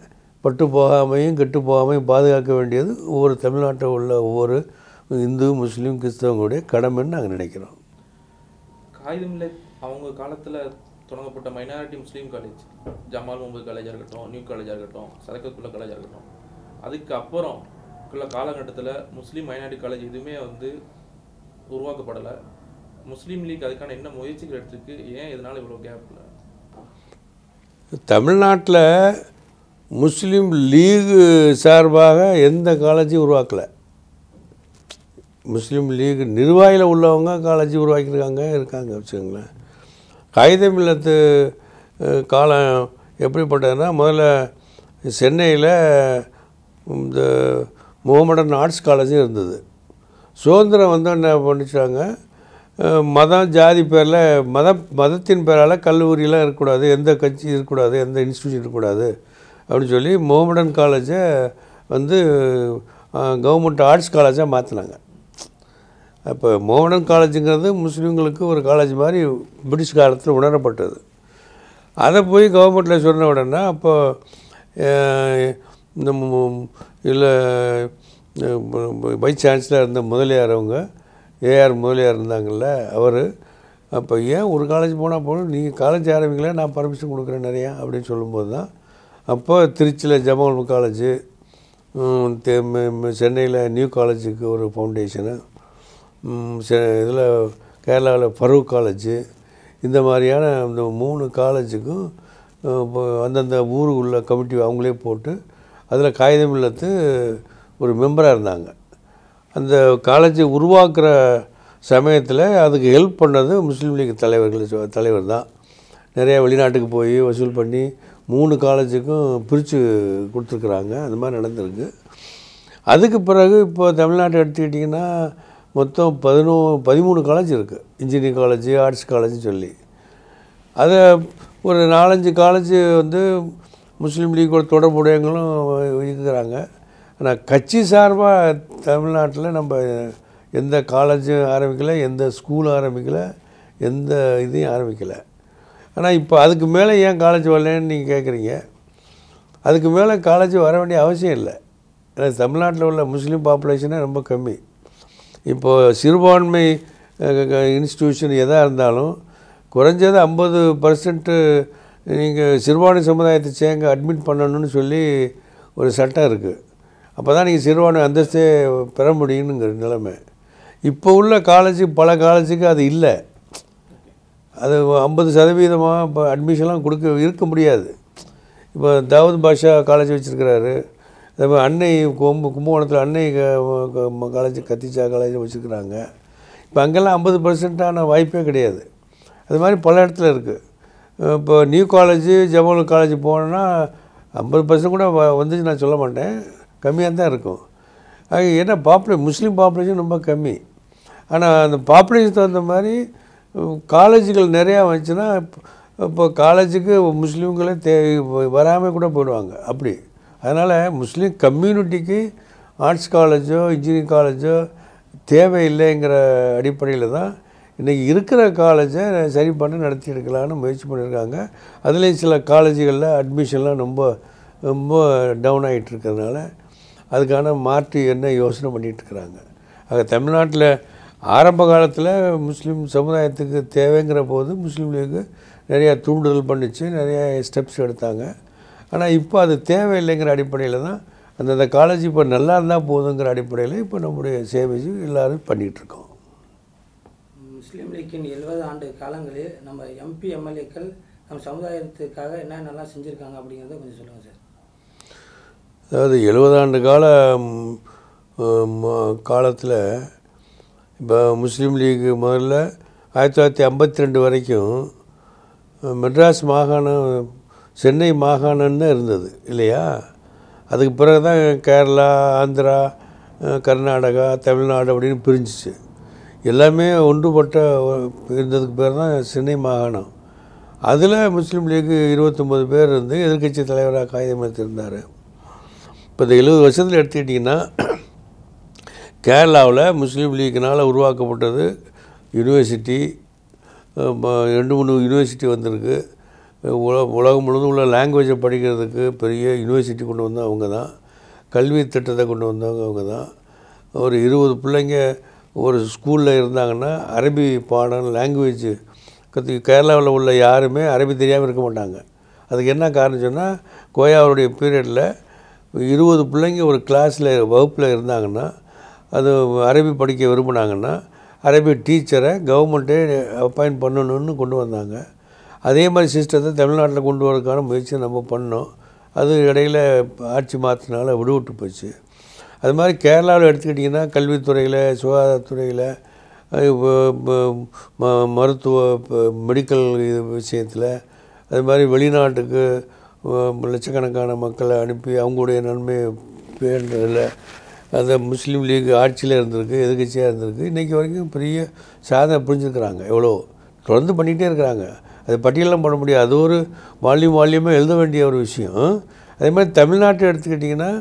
பட்டு போகாமையும் கெட்டு போகாமையும் பாதுகாக்க வேண்டியது ஒவ்வொரு தமிழ்நாட்டில் உள்ள ஒவ்வொரு இந்து முஸ்லீம் கிறிஸ்தவங்களுடைய கடமைன்னு நாங்கள் நினைக்கிறோம் இல்லை அவங்க காலத்தில் தொடங்கப்பட்ட minority Muslim college Jamal Mumbai காலேஜாக இருக்கட்டும் நியூ காலேஜாக இருக்கட்டும் சரக்கத்துள்ள காலேஜாக இருக்கட்டும் அதுக்கு அப்புறம் உள்ள காலகட்டத்தில் முஸ்லீம் மைனாரிட்டி காலேஜ் எதுவுமே வந்து உருவாக்கப்படலை முஸ்லீம் லீக் அதுக்கான என்ன முயற்சிகள் எடுத்துருக்கு ஏன் இதனால் இவ்வளோ கேப்பில் தமிழ்நாட்டில் முஸ்லீம் லீகு சார்பாக எந்த காலேஜும் உருவாக்கலை முஸ்லீம் லீக் நிர்வாகியில் உள்ளவங்க காலேஜ் உருவாக்கியிருக்காங்க இருக்காங்க வச்சுக்கோங்களேன் காகிதம் இல்லத்து காலம் எப்படிப்பட்டதுன்னா முதல்ல சென்னையில் இந்த முகமடன் ஆர்ட்ஸ் காலேஜும் இருந்தது சுதந்திரம் வந்து என்ன பண்ணிச்சாங்க மதம் ஜாதி பேரில் மத மதத்தின் பேரால் கல்லூரியெலாம் இருக்கக்கூடாது எந்த கட்சி இருக்கக்கூடாது எந்த இன்ஸ்டியூஷன் இருக்கக்கூடாது அப்படின்னு சொல்லி முகமடன் காலேஜை வந்து கவர்மெண்ட் ஆர்ட்ஸ் காலேஜாக மாற்றினாங்க அப்போ மோகனன் காலேஜுங்கிறது முஸ்லீம்களுக்கு ஒரு காலேஜ் மாதிரி பிரிட்டிஷ் காலத்தில் உணரப்பட்டது அதை போய் கவர்மெண்ட்டில் சொன்ன உடனே அப்போ இந்த இல்லை வைஸ் சான்சலர் இருந்த முதலியார் அவங்க ஏஆர் முதலியார் இருந்தாங்கள்ல அவர் அப்போ ஏன் ஒரு காலேஜ் போனால் போகணும் நீங்கள் காலேஜ் ஆரம்பிங்களே நான் பர்மிஷன் கொடுக்குறேன் நிறையா அப்படின்னு சொல்லும்போது தான் அப்போ திருச்சியில் ஜமால் காலேஜு சென்னையில் நியூ காலேஜுக்கு ஒரு ஃபவுண்டேஷனு இதில் கேரளாவில் ஃபரூக் காலேஜு இந்த மாதிரியான இந்த மூணு காலேஜுக்கும் அந்தந்த ஊருக்குள்ள கமிட்டி அவங்களே போட்டு அதில் காகிதம் இல்லத்து ஒரு மெம்பராக இருந்தாங்க அந்த காலேஜை உருவாக்குற சமயத்தில் அதுக்கு ஹெல்ப் பண்ணது முஸ்லீம் லீக் தலைவர்கள் தலைவர் தான் நிறையா வெளிநாட்டுக்கு போய் வசூல் பண்ணி மூணு காலேஜுக்கும் பிரித்து கொடுத்துருக்குறாங்க அந்த மாதிரி நடந்திருக்கு அதுக்கு பிறகு இப்போ தமிழ்நாட்டை எடுத்துக்கிட்டிங்கன்னா மொத்தம் பதினோ பதிமூணு காலேஜ் இருக்குது இன்ஜினியரிங் காலேஜ் ஆர்ட்ஸ் காலேஜ் சொல்லி அதை ஒரு நாலஞ்சு காலேஜ் வந்து முஸ்லீம் கூட தொடர்புடையவங்களும் இருக்கிறாங்க ஆனால் கட்சி சார்பாக தமிழ்நாட்டில் நம்ம எந்த காலேஜும் ஆரம்பிக்கலை எந்த ஸ்கூலும் ஆரம்பிக்கலை எந்த இதையும் ஆரம்பிக்கலை ஆனால் இப்போ அதுக்கு மேலே ஏன் காலேஜ் வரலன்னு நீங்கள் கேட்குறீங்க அதுக்கு மேலே காலேஜ் வர வேண்டிய அவசியம் இல்லை ஏன்னா தமிழ்நாட்டில் உள்ள முஸ்லீம் பாப்புலேஷனே ரொம்ப கம்மி இப்போது சிறுபான்மை இன்ஸ்டியூஷன் எதாக இருந்தாலும் குறைஞ்சது ஐம்பது பர்சன்ட்டு நீங்கள் சிறுபான்மை சமுதாயத்தை சேங்க அட்மிட் பண்ணணும்னு சொல்லி ஒரு சட்டம் இருக்குது அப்போ தான் நீங்கள் சிறுபான்மை அந்தஸ்தே பெற முடியுங்கிற நிலைமை இப்போ உள்ள காலேஜு பல காலேஜுக்கு அது இல்லை அது ஐம்பது சதவீதமாக இப்போ அட்மிஷன்லாம் கொடுக்க இருக்க முடியாது இப்போ தாவூத் பாஷா காலேஜ் வச்சுருக்கிறாரு மாதிரி அன்னை கும்ப கும்பகோணத்தில் அன்னை காலேஜ் கத்திச்சா காலேஜ் வச்சுருக்குறாங்க இப்போ அங்கெல்லாம் ஐம்பது பர்சன்ட்டான வாய்ப்பே கிடையாது அது மாதிரி பல இடத்துல இருக்குது இப்போ நியூ காலேஜு ஜமோல் காலேஜ் போனோன்னா ஐம்பது பர்சன்ட் கூட வந்துச்சு நான் சொல்ல மாட்டேன் கம்மியாக தான் இருக்கும் ஏன்னா பாப்புலே முஸ்லீம் பாப்புலேஷன் ரொம்ப கம்மி ஆனால் அந்த பாப்புலேஷன் தகுந்த மாதிரி காலேஜுகள் நிறையா வந்துச்சுன்னா இப்போ காலேஜுக்கு முஸ்லீம்களே தே வராமல் கூட போயிடுவாங்க அப்படி அதனால் முஸ்லீம் கம்யூனிட்டிக்கு ஆர்ட்ஸ் காலேஜோ இன்ஜினியரிங் காலேஜோ தேவையில்லைங்கிற அடிப்படையில் தான் இன்றைக்கி இருக்கிற காலேஜை சரி பண்ணி எடுக்கலான்னு முயற்சி பண்ணியிருக்காங்க அதுலேயும் சில காலேஜுகளில் அட்மிஷன்லாம் ரொம்ப ரொம்ப டவுன் ஆகிட்டு இருக்கிறதுனால அதுக்கான மாற்று என்ன யோசனை பண்ணிகிட்டு இருக்கிறாங்க ஆக தமிழ்நாட்டில் ஆரம்ப காலத்தில் முஸ்லீம் சமுதாயத்துக்கு தேவைங்கிற போது முஸ்லீம் லீக்கு நிறையா தூண்டுதல் பண்ணிச்சு நிறையா ஸ்டெப்ஸ் எடுத்தாங்க ஆனால் இப்போ அது தேவையில்லைங்கிற அடிப்படையில் தான் அந்தந்த காலேஜ் இப்போ நல்லா இருந்தால் போதுங்கிற அடிப்படையில் இப்போ நம்முடைய சேவை எல்லோரும் பண்ணிகிட்ருக்கோம் முஸ்லீம் லீக்கின் எழுபது ஆண்டு காலங்களில் நம்ம எம்பி எம்எல்ஏக்கள் நம்ம சமுதாயத்துக்காக என்னென்னலாம் செஞ்சுருக்காங்க அப்படிங்கிறத கொஞ்சம் சொல்லுங்கள் சார் அதாவது எழுபது ஆண்டு கால காலத்தில் இப்போ முஸ்லீம் லீக் முதல்ல ஆயிரத்தி தொள்ளாயிரத்தி ஐம்பத்தி ரெண்டு வரைக்கும் மெட்ராஸ் மாகாணம் சென்னை மாகாணம்னு தான் இருந்தது இல்லையா அதுக்கு பிறகு தான் கேரளா ஆந்திரா கர்நாடகா தமிழ்நாடு அப்படின்னு பிரிஞ்சிச்சு எல்லாமே ஒன்றுபட்ட இருந்ததுக்கு பேர் தான் சென்னை மாகாணம் அதில் முஸ்லீம் லீக்கு இருபத்தொம்போது பேர் இருந்து எதிர்கட்சி தலைவராக காகிதம் எடுத்திருந்தார் இப்போ இந்த எழுபது வருஷத்தில் எடுத்துக்கிட்டிங்கன்னா கேரளாவில் முஸ்லீம் லீக்கினால் உருவாக்கப்பட்டது யூனிவர்சிட்டி ரெண்டு மூணு யூனிவர்சிட்டி வந்திருக்கு உலகம் முழுவதும் உள்ள லாங்குவேஜை படிக்கிறதுக்கு பெரிய யூனிவர்சிட்டி கொண்டு வந்தால் அவங்க தான் கல்வி திட்டத்தை கொண்டு வந்தவங்க அவங்க தான் ஒரு இருபது பிள்ளைங்க ஒரு ஸ்கூலில் இருந்தாங்கன்னா அரபி பாடம் லாங்குவேஜ் கற்று கேரளாவில் உள்ள யாருமே அரபி தெரியாமல் இருக்க மாட்டாங்க அதுக்கு என்ன காரணம் சொன்னால் கோயாவுடைய பீரியடில் இருபது பிள்ளைங்க ஒரு கிளாஸில் வகுப்பில் இருந்தாங்கன்னா அது அரபி படிக்க விரும்பினாங்கன்னா அரபி டீச்சரை கவர்மெண்ட்டே அப்பாயிண்ட் பண்ணணும்னு கொண்டு வந்தாங்க அதே மாதிரி சிஸ்டத்தை தமிழ்நாட்டில் கொண்டு வரக்கான முயற்சியை நம்ம பண்ணோம் அது இடையில் ஆட்சி மாற்றினால விடுவிட்டு போச்சு அது மாதிரி கேரளாவில் எடுத்துக்கிட்டிங்கன்னா கல்வித்துறையில் சுகாதாரத்துறையில் மருத்துவ மெடிக்கல் இது விஷயத்தில் அது மாதிரி வெளிநாட்டுக்கு லட்சக்கணக்கான மக்களை அனுப்பி அவங்களுடைய நன்மையை பேண்டதில் அந்த முஸ்லீம் லீக் ஆட்சியில் இருந்திருக்கு எதிர்கட்சியாக இருந்திருக்கு இன்றைக்கி வரைக்கும் பெரிய சாதனை புரிஞ்சுருக்கிறாங்க எவ்வளோ தொடர்ந்து பண்ணிகிட்டே இருக்கிறாங்க அது பட்டியலாம் பண்ண முடியாது அது ஒரு வால்யூம் வால்யூமாக எழுத வேண்டிய ஒரு விஷயம் அதே மாதிரி தமிழ்நாட்டை எடுத்துக்கிட்டிங்கன்னா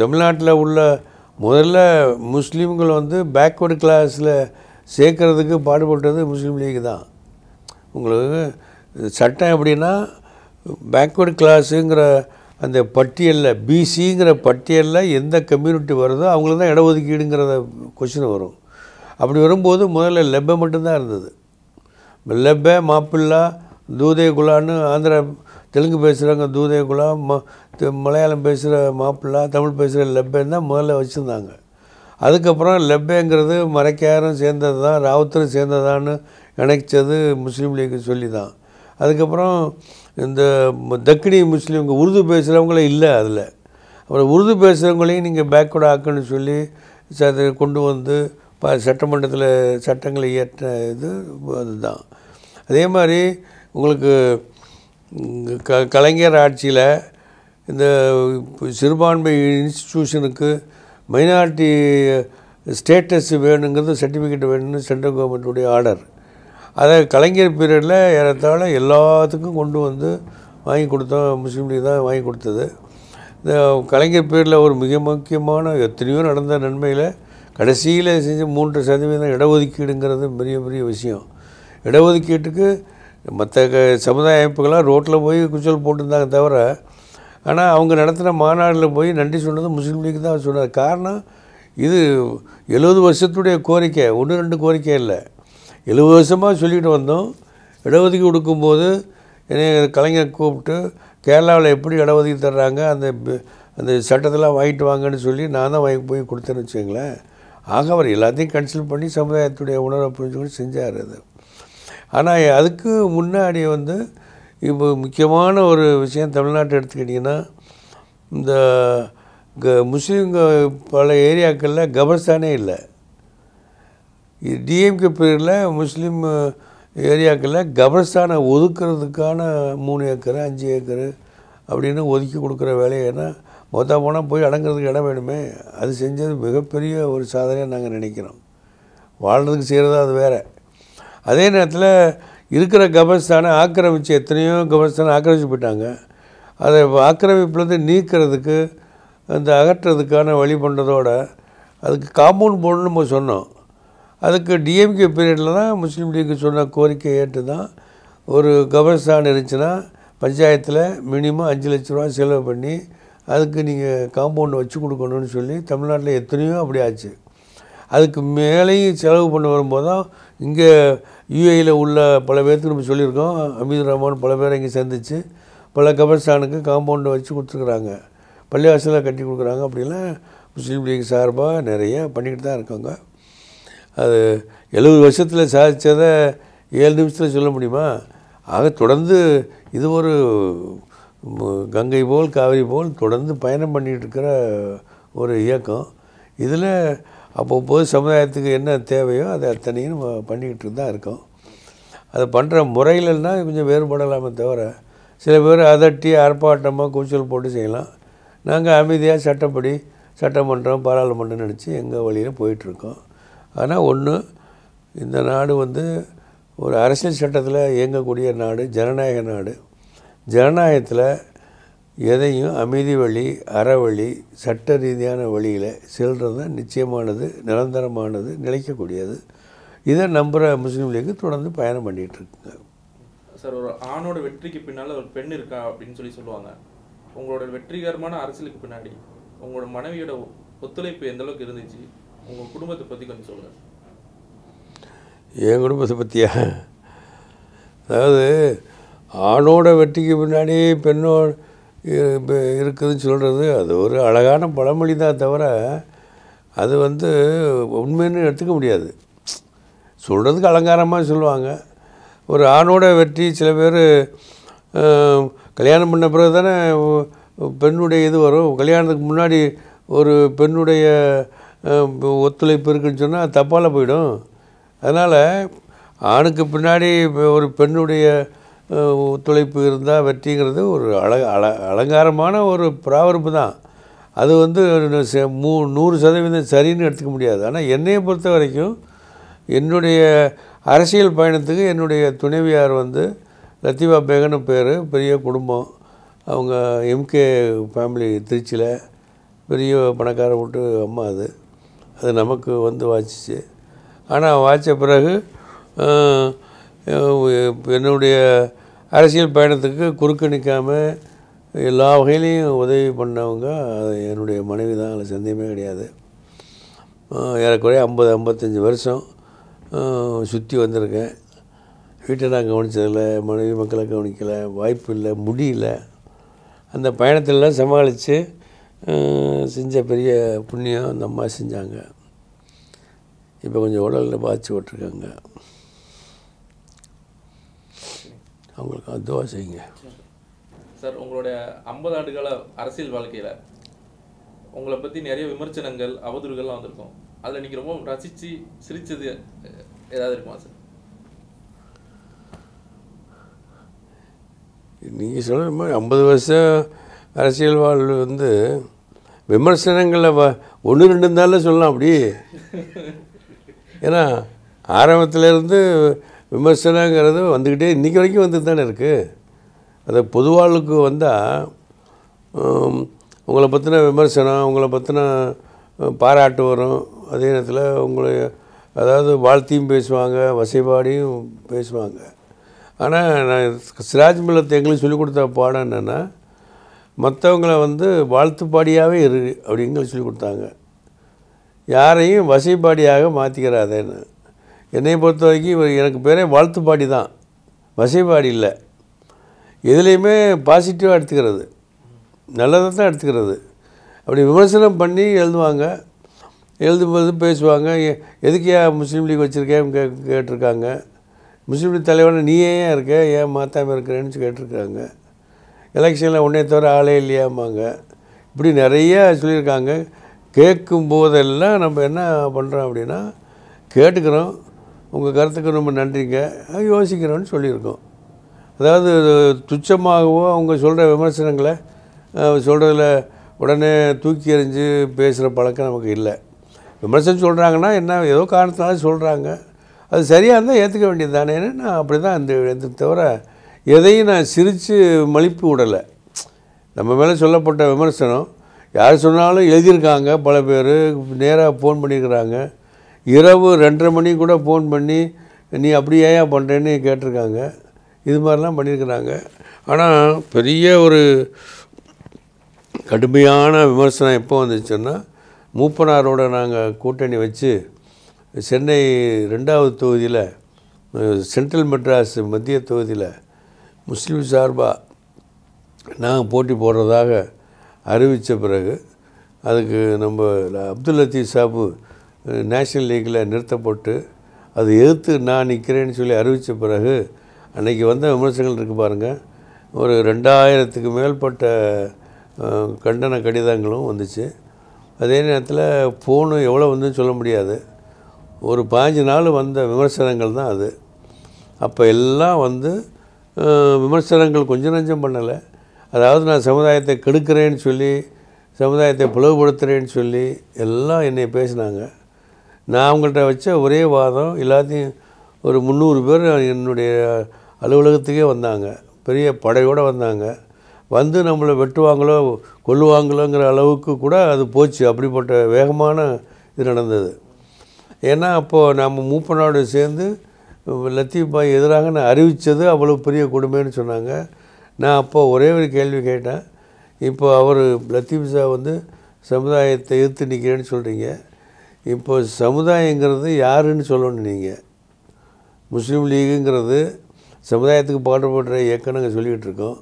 தமிழ்நாட்டில் உள்ள முதல்ல முஸ்லீம்கள் வந்து பேக்வேர்டு கிளாஸில் சேர்க்குறதுக்கு பாடுபட்டது முஸ்லீம் லீக் தான் உங்களுக்கு சட்டம் எப்படின்னா பேக்வேர்டு கிளாஸுங்கிற அந்த பட்டியலில் பிசிங்கிற பட்டியலில் எந்த கம்யூனிட்டி வருதோ அவங்களுக்கு தான் இடஒதுக்கீடுங்கிறத கொஷின் வரும் அப்படி வரும்போது முதல்ல லெப்பை மட்டும்தான் இருந்தது லெப்பே மாப்பிள்ளா தூதே குலான்னு ஆந்திரா தெலுங்கு பேசுகிறவங்க தூதே குலா ம மலையாளம் பேசுகிற மாப்பிள்ளா தமிழ் பேசுகிற லெப்பேன்னு தான் முதல்ல வச்சுருந்தாங்க அதுக்கப்புறம் லெப்பேங்கிறது மறைக்காரும் சேர்ந்தது தான் ராவுத்தரும் சேர்ந்ததான்னு நினைச்சது முஸ்லீம் லீக் சொல்லி தான் அதுக்கப்புறம் இந்த தக்கினி முஸ்லீம்ங்க உருது பேசுகிறவங்களே இல்லை அதில் அப்புறம் உருது பேசுகிறவங்களையும் நீங்கள் பேக்வர்ட் ஆக்குன்னு சொல்லி கொண்டு வந்து ப சட்டமன்றத்தில் சட்டங்களை இயற்ற இது அதுதான் அதே மாதிரி உங்களுக்கு க கலைஞர் ஆட்சியில் இந்த சிறுபான்மை இன்ஸ்டிடியூஷனுக்கு மைனாரிட்டி ஸ்டேட்டஸ் வேணுங்கிறது சர்டிஃபிகேட் வேணும்னு சென்ட்ரல் கவர்மெண்ட்டுடைய ஆர்டர் அதை கலைஞர் பீரியடில் ஏறத்தாழ எல்லாத்துக்கும் கொண்டு வந்து வாங்கி கொடுத்தோம் முஸ்லீம் லீக் தான் வாங்கி கொடுத்தது இந்த கலைஞர் பீரியடில் ஒரு மிக முக்கியமான எத்தனையோ நடந்த நன்மையில் கடைசியில் செஞ்சு மூன்று சதவீதம் இடஒதுக்கீடுங்கிறது பெரிய பெரிய விஷயம் இடஒதுக்கீட்டுக்கு மற்ற சமுதாய அமைப்புகளாக ரோட்டில் போய் குச்சல் போட்டிருந்தாங்க தவிர ஆனால் அவங்க நடத்தின மாநாடில் போய் நன்றி சொன்னது முஸ்லீம் லீக் தான் சொன்னார் காரணம் இது எழுபது வருஷத்துடைய கோரிக்கை ஒன்று ரெண்டு கோரிக்கை இல்லை எழுபது வருஷமாக சொல்லிட்டு வந்தோம் இடஒதுக்கீடு கொடுக்கும்போது என்னை கலைஞர் கூப்பிட்டு கேரளாவில் எப்படி இடஒதுக்கீடு தர்றாங்க அந்த அந்த சட்டத்தெல்லாம் வாங்கிட்டு வாங்கன்னு சொல்லி நான் தான் வாங்கி போய் கொடுத்தேன்னு வச்சுங்களேன் ஆக அவர் எல்லாத்தையும் கன்சல்ட் பண்ணி சமுதாயத்துடைய உணர்வை புரிஞ்சுக்கொண்டு செஞ்சார் அது ஆனால் அதுக்கு முன்னாடி வந்து இப்போ முக்கியமான ஒரு விஷயம் தமிழ்நாட்டை எடுத்துக்கிட்டிங்கன்னா இந்த க முஸ்லீம்க பல ஏரியாக்களில் கபர்ஸ்தானே இல்லை டிஎம்கே பீரியடில் முஸ்லீம் ஏரியாக்களில் கபர்ஸ்தானை ஒதுக்கிறதுக்கான மூணு ஏக்கர் அஞ்சு ஏக்கர் அப்படின்னு ஒதுக்கி கொடுக்குற வேலையைன்னா மொத்த போனால் போய் அடங்கிறதுக்கு இடம் வேணுமே அது செஞ்சது மிகப்பெரிய ஒரு சாதனையாக நாங்கள் நினைக்கிறோம் வாழ்கிறதுக்கு செய்கிறது அது வேறு அதே நேரத்தில் இருக்கிற கபஸ்தானை ஆக்கிரமித்து எத்தனையோ கபஸ்தானை ஆக்கிரமிச்சு போயிட்டாங்க அதை ஆக்கிரமிப்புலேருந்து நீக்கிறதுக்கு அந்த அகற்றுறதுக்கான வழி பண்ணுறதோட அதுக்கு காம்பவுண்ட் போடணும்னு நம்ம சொன்னோம் அதுக்கு டிஎம்கே பீரியடில் தான் முஸ்லீம் லீக் சொன்ன கோரிக்கை ஏற்று தான் ஒரு கபஸ்தான் இருந்துச்சுன்னா பஞ்சாயத்தில் மினிமம் அஞ்சு லட்ச ரூபா செலவு பண்ணி அதுக்கு நீங்கள் காம்பவுண்ட் வச்சு கொடுக்கணும்னு சொல்லி தமிழ்நாட்டில் எத்தனையோ அப்படி ஆச்சு அதுக்கு மேலேயும் செலவு பண்ண வரும்போது தான் இங்கே யூஏயில் உள்ள பல பேர்த்துக்கு நம்ம சொல்லியிருக்கோம் அமீது ரஹ்மான் பல பேரை இங்கே சந்தித்து பல கபர்ஸ்தானுக்கு காம்பவுண்டை வச்சு கொடுத்துருக்குறாங்க பள்ளிவாசலாக கட்டி கொடுக்குறாங்க அப்படிலாம் முஸ்லீம் லீக் சார்பாக நிறைய பண்ணிக்கிட்டு தான் இருக்காங்க அது எழுபது வருஷத்தில் சாதித்ததை ஏழு நிமிஷத்தில் சொல்ல முடியுமா ஆக தொடர்ந்து இது ஒரு கங்கை போல் காவிரி போல் தொடர்ந்து பயணம் பண்ணிகிட்டு இருக்கிற ஒரு இயக்கம் இதில் அப்பப்போது சமுதாயத்துக்கு என்ன தேவையோ அதை அத்தனையும் நம்ம பண்ணிக்கிட்டு தான் இருக்கோம் அதை பண்ணுற முறையிலன்னா கொஞ்சம் வேறுபடலாமே தவிர சில பேர் அதட்டி ஆர்ப்பாட்டமாக கூச்சல் போட்டு செய்யலாம் நாங்கள் அமைதியாக சட்டப்படி சட்டமன்றம் பாராளுமன்றம் நினச்சி எங்கள் வழியில் போயிட்டுருக்கோம் ஆனால் ஒன்று இந்த நாடு வந்து ஒரு அரசியல் சட்டத்தில் இயங்கக்கூடிய நாடு ஜனநாயக நாடு ஜனநாயகத்தில் எதையும் அமைதி வழி அறவழி சட்ட ரீதியான வழியில் செல்றது தான் நிச்சயமானது நிரந்தரமானது நிலைக்கக்கூடியது இதை நம்புகிற முஸ்லீம் லீக்கு தொடர்ந்து பயணம் பண்ணிகிட்ருக்குங்க சார் ஒரு ஆணோட வெற்றிக்கு பின்னால் ஒரு பெண் இருக்கா அப்படின்னு சொல்லி சொல்லுவாங்க உங்களோட வெற்றிகரமான அரசியலுக்கு பின்னாடி உங்களோட மனைவியோட ஒத்துழைப்பு எந்த அளவுக்கு இருந்துச்சு உங்கள் குடும்பத்தை பற்றி கொஞ்சம் சொல்லுங்கள் என் குடும்பத்தை பற்றியா அதாவது ஆணோட வெற்றிக்கு பின்னாடி பெண்ணோட இருக்குதுன்னு சொல்கிறது அது ஒரு அழகான பழமொழி தான் தவிர அது வந்து உண்மைன்னு எடுத்துக்க முடியாது சொல்கிறதுக்கு அலங்காரமாக சொல்லுவாங்க ஒரு ஆணோட வெற்றி சில பேர் கல்யாணம் பண்ண பிறகு தானே பெண்ணுடைய இது வரும் கல்யாணத்துக்கு முன்னாடி ஒரு பெண்ணுடைய ஒத்துழைப்பு இருக்குன்னு சொன்னால் தப்பால் போயிடும் அதனால் ஆணுக்கு பின்னாடி ஒரு பெண்ணுடைய ஒத்துழைப்பு இருந்தால் வெற்றிங்கிறது ஒரு அழக அல அலங்காரமான ஒரு ப்ராவரப்பு தான் அது வந்து மூ நூறு சதவீதம் சரின்னு எடுத்துக்க முடியாது ஆனால் என்னையை பொறுத்த வரைக்கும் என்னுடைய அரசியல் பயணத்துக்கு என்னுடைய துணைவியார் வந்து லத்திபா பேகன்னு பேர் பெரிய குடும்பம் அவங்க எம்கே ஃபேமிலி திருச்சியில் பெரிய பணக்கார விட்டு அம்மா அது அது நமக்கு வந்து வாச்சிச்சு ஆனால் வாச்ச பிறகு என்னுடைய அரசியல் பயணத்துக்கு குறுக்கு நிற்காமல் எல்லா வகையிலையும் உதவி பண்ணவங்க அது என்னுடைய மனைவி தான் அதில் சந்தேகமே கிடையாது ஏறக்குறைய ஐம்பது ஐம்பத்தஞ்சு வருஷம் சுற்றி வந்திருக்கேன் வீட்டை நான் கவனித்ததில்ல மனைவி மக்களை கவனிக்கலை வாய்ப்பு இல்லை முடியல அந்த பயணத்திலலாம் சமாளித்து செஞ்ச பெரிய புண்ணியம் அந்த அம்மா செஞ்சாங்க இப்போ கொஞ்சம் உடலில் பாதிச்சு விட்ருக்காங்க அவங்களுக்கு துவா செய்யுங்க சார் உங்களுடைய ஐம்பது ஆண்டுகால அரசியல் வாழ்க்கையில் உங்களை பற்றி நிறைய விமர்சனங்கள் அவதூறுகள்லாம் வந்திருக்கும் அதில் நீங்கள் ரொம்ப ரசித்து சிரித்தது ஏதாவது இருக்குமா சார் நீங்கள் சொல்கிற மாதிரி ஐம்பது வருஷம் அரசியல் வாழ்வு வந்து விமர்சனங்களில் வ ஒன்று ரெண்டு இருந்தாலும் சொல்லலாம் அப்படி ஏன்னா ஆரம்பத்துலேருந்து விமர்சனங்கிறது வந்துக்கிட்டே இன்றைக்கி வரைக்கும் வந்து தானே இருக்குது அது பொதுவாளுக்கு வந்தால் உங்களை பற்றின விமர்சனம் உங்களை பற்றின பாராட்டு வரும் அதே நேரத்தில் உங்களை அதாவது வாழ்த்தியும் பேசுவாங்க வசைபாடியும் பேசுவாங்க ஆனால் நான் சிராஜ் மில்லத்தை எங்களுக்கு சொல்லிக் கொடுத்த பாடம் என்னென்னா மற்றவங்கள வந்து வாழ்த்து பாடியாகவே இரு அப்படிங்களை சொல்லி கொடுத்தாங்க யாரையும் வசைப்பாடியாக மாற்றிக்கிறாதேன்னு என்னை பொறுத்த வரைக்கும் எனக்கு பேரே வாழ்த்து பாடி தான் வசைப்பாடி இல்லை எதுலேயுமே பாசிட்டிவாக எடுத்துக்கிறது நல்லதாக தான் எடுத்துக்கிறது அப்படி விமர்சனம் பண்ணி எழுதுவாங்க எழுதும்போது பேசுவாங்க எதுக்கு முஸ்லீம் லீக் வச்சுருக்கேன் கே கேட்டிருக்காங்க முஸ்லீம் லீக் தலைவனை நீ ஏன் இருக்க ஏன் மாற்றாமல் இருக்கிறேன்னு கேட்டிருக்காங்க எலெக்ஷனில் உன்னே தவிர ஆளே இல்லையாமாங்க இப்படி நிறைய சொல்லியிருக்காங்க கேட்கும் போதெல்லாம் நம்ம என்ன பண்ணுறோம் அப்படின்னா கேட்டுக்கிறோம் உங்கள் கருத்துக்கு ரொம்ப நன்றிங்க யோசிக்கிறோன்னு சொல்லியிருக்கோம் அதாவது துச்சமாகவோ அவங்க சொல்கிற விமர்சனங்களை சொல்கிறதுல உடனே தூக்கி எறிஞ்சு பேசுகிற பழக்கம் நமக்கு இல்லை விமர்சனம் சொல்கிறாங்கன்னா என்ன ஏதோ காரணத்தினால சொல்கிறாங்க அது சரியாக இருந்தால் ஏற்றுக்க வேண்டியது தானேன்னு நான் அப்படி தான் அந்த தவிர எதையும் நான் சிரித்து மலிப்பு விடலை நம்ம மேலே சொல்லப்பட்ட விமர்சனம் யார் சொன்னாலும் எழுதியிருக்காங்க பல பேர் நேராக ஃபோன் பண்ணியிருக்கிறாங்க இரவு ரெண்டரை மணி கூட ஃபோன் பண்ணி நீ அப்படியே பண்ணுறேன்னு கேட்டிருக்காங்க இது மாதிரிலாம் பண்ணியிருக்கிறாங்க ஆனால் பெரிய ஒரு கடுமையான விமர்சனம் எப்போ வந்துச்சுன்னா மூப்பனாரோட நாங்கள் கூட்டணி வச்சு சென்னை ரெண்டாவது தொகுதியில் சென்ட்ரல் மெட்ராஸ் மத்திய தொகுதியில் முஸ்லீம் சார்பாக நாங்கள் போட்டி போடுறதாக அறிவித்த பிறகு அதுக்கு நம்ம அப்துல் லத்தீஃப் சாபு நேஷனல் லீக்கில் நிறுத்தப்பட்டு அது எதிர்த்து நான் நிற்கிறேன்னு சொல்லி அறிவித்த பிறகு அன்றைக்கி வந்த விமர்சனங்கள் இருக்குது பாருங்கள் ஒரு ரெண்டாயிரத்துக்கு மேற்பட்ட கண்டன கடிதங்களும் வந்துச்சு அதே நேரத்தில் ஃபோனும் எவ்வளோ வந்துன்னு சொல்ல முடியாது ஒரு பாஞ்சு நாள் வந்த விமர்சனங்கள் தான் அது அப்போ எல்லாம் வந்து விமர்சனங்கள் கொஞ்சம் நஞ்சம் பண்ணலை அதாவது நான் சமுதாயத்தை கெடுக்கிறேன்னு சொல்லி சமுதாயத்தை பிளவுபடுத்துகிறேன்னு சொல்லி எல்லாம் என்னை பேசினாங்க நான் அவங்கள்ட்ட வச்ச ஒரே வாதம் எல்லாத்தையும் ஒரு முந்நூறு பேர் என்னுடைய அலுவலகத்துக்கே வந்தாங்க பெரிய படையோடு வந்தாங்க வந்து நம்மளை வெட்டுவாங்களோ கொல்லுவாங்களோங்கிற அளவுக்கு கூட அது போச்சு அப்படிப்பட்ட வேகமான இது நடந்தது ஏன்னா அப்போது நம்ம மூப்பனோடு சேர்ந்து பாய் எதிராக நான் அறிவித்தது அவ்வளோ பெரிய கொடுமைன்னு சொன்னாங்க நான் அப்போ ஒரே ஒரு கேள்வி கேட்டேன் இப்போ அவர் லத்தீப் சார் வந்து சமுதாயத்தை எதிர்த்து நிற்கிறேன்னு சொல்கிறீங்க இப்போ சமுதாயங்கிறது யாருன்னு சொல்லணும் நீங்கள் முஸ்லீம் லீகுங்கிறது சமுதாயத்துக்கு பாடுபடுற இயக்கம் நாங்கள் சொல்லிக்கிட்டு இருக்கோம்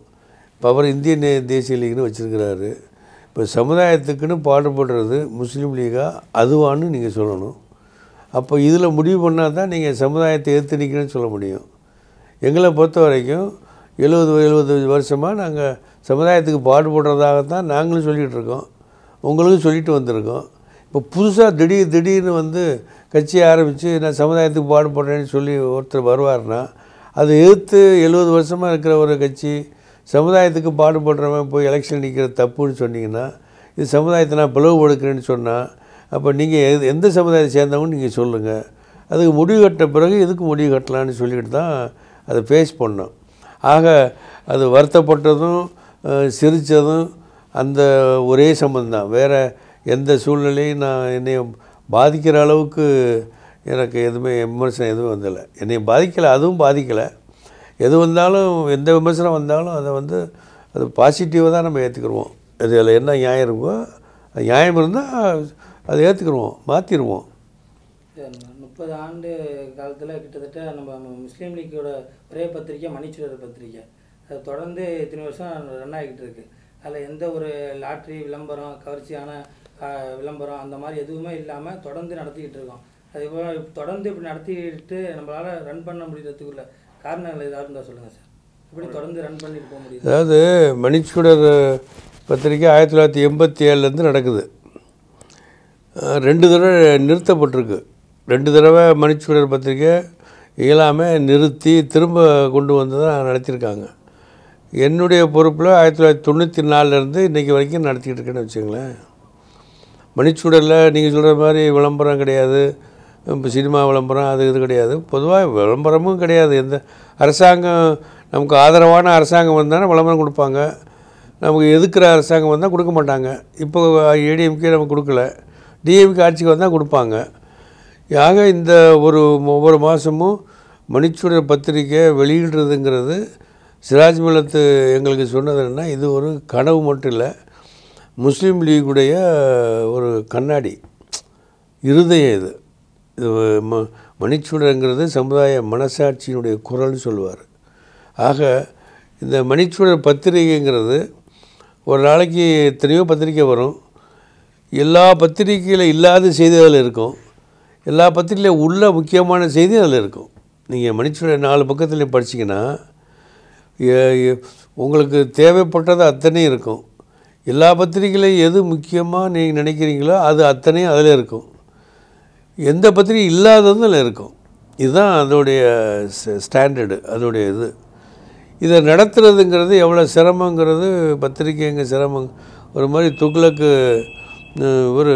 இப்போ அவர் இந்திய தேசிய லீக்னு வச்சுருக்கிறாரு இப்போ சமுதாயத்துக்குன்னு பாடுபடுறது முஸ்லீம் லீகாக அதுவான்னு நீங்கள் சொல்லணும் அப்போ இதில் முடிவு பண்ணால் தான் நீங்கள் சமுதாயத்தை எடுத்து நிற்கணும்னு சொல்ல முடியும் எங்களை பொறுத்த வரைக்கும் எழுபது எழுபது வருஷமாக நாங்கள் சமுதாயத்துக்கு பாடுபடுறதாக தான் நாங்களும் சொல்லிகிட்டு இருக்கோம் உங்களுக்கும் சொல்லிட்டு வந்திருக்கோம் இப்போ புதுசாக திடீர் திடீர்னு வந்து கட்சி ஆரம்பித்து நான் சமுதாயத்துக்கு பாடுபடுறேன்னு சொல்லி ஒருத்தர் வருவார்னா அது எதிர்த்து எழுபது வருஷமாக இருக்கிற ஒரு கட்சி சமுதாயத்துக்கு பாடுபடுறவன் போய் எலெக்ஷன் நிற்கிற தப்புன்னு சொன்னீங்கன்னா இது சமுதாயத்தை நான் பிளவு எடுக்கிறேன்னு சொன்னால் அப்போ நீங்கள் எது எந்த சமுதாயத்தை சேர்ந்தவங்கன்னு நீங்கள் சொல்லுங்கள் அதுக்கு முடிவு கட்ட பிறகு எதுக்கு முடிவு கட்டலான்னு சொல்லிட்டு தான் அதை ஃபேஸ் பண்ணோம் ஆக அது வருத்தப்பட்டதும் சிரித்ததும் அந்த ஒரே சம்மந்தான் வேறு எந்த சூழ்நிலையும் நான் என்னை பாதிக்கிற அளவுக்கு எனக்கு எதுவுமே விமர்சனம் எதுவும் வந்தலை என்னை பாதிக்கலை அதுவும் பாதிக்கலை எது வந்தாலும் எந்த விமர்சனம் வந்தாலும் அதை வந்து அது பாசிட்டிவாக தான் நம்ம ஏற்றுக்கிடுவோம் இதில் என்ன நியாயம் இருக்கோ அது நியாயம் இருந்தால் அதை ஏற்றுக்கிடுவோம் மாற்றிடுவோம் முப்பது ஆண்டு காலத்தில் கிட்டத்தட்ட நம்ம முஸ்லீம் லீக்கோட ஒரே பத்திரிக்கை மணிச்சுடர் பத்திரிக்கை அது தொடர்ந்து இத்தனை வருஷம் ரன் ஆகிட்டு இருக்குது அதில் எந்த ஒரு லாட்ரி விளம்பரம் கவர்ச்சியான விளம்பரம் அந்த மாதிரி எதுவுமே இல்லாமல் தொடர்ந்து நடத்திக்கிட்டு இருக்கோம் அதே போல் தொடர்ந்து இப்படி நடத்திட்டு நம்மளால் ரன் பண்ண முடியறதுக்குள்ள காரணங்கள் ஏதாவது இருந்தால் சொல்லுங்கள் சார் இப்படி தொடர்ந்து ரன் பண்ணிட்டு போக முடியும் அதாவது மணிச்சுடர் பத்திரிக்கை ஆயிரத்தி தொள்ளாயிரத்தி எண்பத்தி ஏழுலேருந்து நடக்குது ரெண்டு தடவை நிறுத்தப்பட்டிருக்கு ரெண்டு தடவை மணிச்சுடர் பத்திரிக்கை இயலாமல் நிறுத்தி திரும்ப கொண்டு வந்து தான் நடத்தியிருக்காங்க என்னுடைய பொறுப்பில் ஆயிரத்தி தொள்ளாயிரத்தி தொண்ணூற்றி நாலுலேருந்து இன்றைக்கி வரைக்கும் நடத்திக்கிட்டு இருக்கேன்னு வச்சுங்களேன் மணிச்சூடலில் நீங்கள் சொல்கிற மாதிரி விளம்பரம் கிடையாது இப்போ சினிமா விளம்பரம் அது இது கிடையாது பொதுவாக விளம்பரமும் கிடையாது எந்த அரசாங்கம் நமக்கு ஆதரவான அரசாங்கம் வந்தாலும் விளம்பரம் கொடுப்பாங்க நமக்கு எதுக்கிற அரசாங்கம் வந்தால் கொடுக்க மாட்டாங்க இப்போ ஏடிஎம்கே நமக்கு கொடுக்கல டிஎம்கே ஆட்சிக்கு வந்தால் கொடுப்பாங்க ஆக இந்த ஒரு ஒவ்வொரு மாதமும் மணிச்சுடர் பத்திரிக்கை வெளியிடுறதுங்கிறது சிராஜ்மலத்து எங்களுக்கு சொன்னது என்ன இது ஒரு கனவு மட்டும் இல்லை முஸ்லீம் லீகுடைய ஒரு கண்ணாடி இருதயம் இது இது ம மணிச்சுடருங்கிறது சமுதாய மனசாட்சியினுடைய குரல்னு சொல்லுவார் ஆக இந்த மணிச்சுடர் பத்திரிகைங்கிறது ஒரு நாளைக்கு எத்தனையோ பத்திரிக்கை வரும் எல்லா பத்திரிகையில் இல்லாத செய்தி அதில் இருக்கும் எல்லா பத்திரிகையில் உள்ள முக்கியமான செய்தி அதில் இருக்கும் நீங்கள் மணிச்சுடர் நாலு பக்கத்துலேயும் படிச்சிங்கன்னா உங்களுக்கு தேவைப்பட்டது அத்தனையும் இருக்கும் எல்லா பத்திரிகையிலையும் எது முக்கியமாக நீங்கள் நினைக்கிறீங்களோ அது அத்தனையும் அதில் இருக்கும் எந்த பத்திரிகை இல்லாததும் அதில் இருக்கும் இதுதான் அதோடைய ஸ்டாண்டர்டு அதோடைய இது இதை நடத்துகிறதுங்கிறது எவ்வளோ சிரமங்கிறது பத்திரிகைங்க சிரமம் ஒரு மாதிரி துக்ளக்கு ஒரு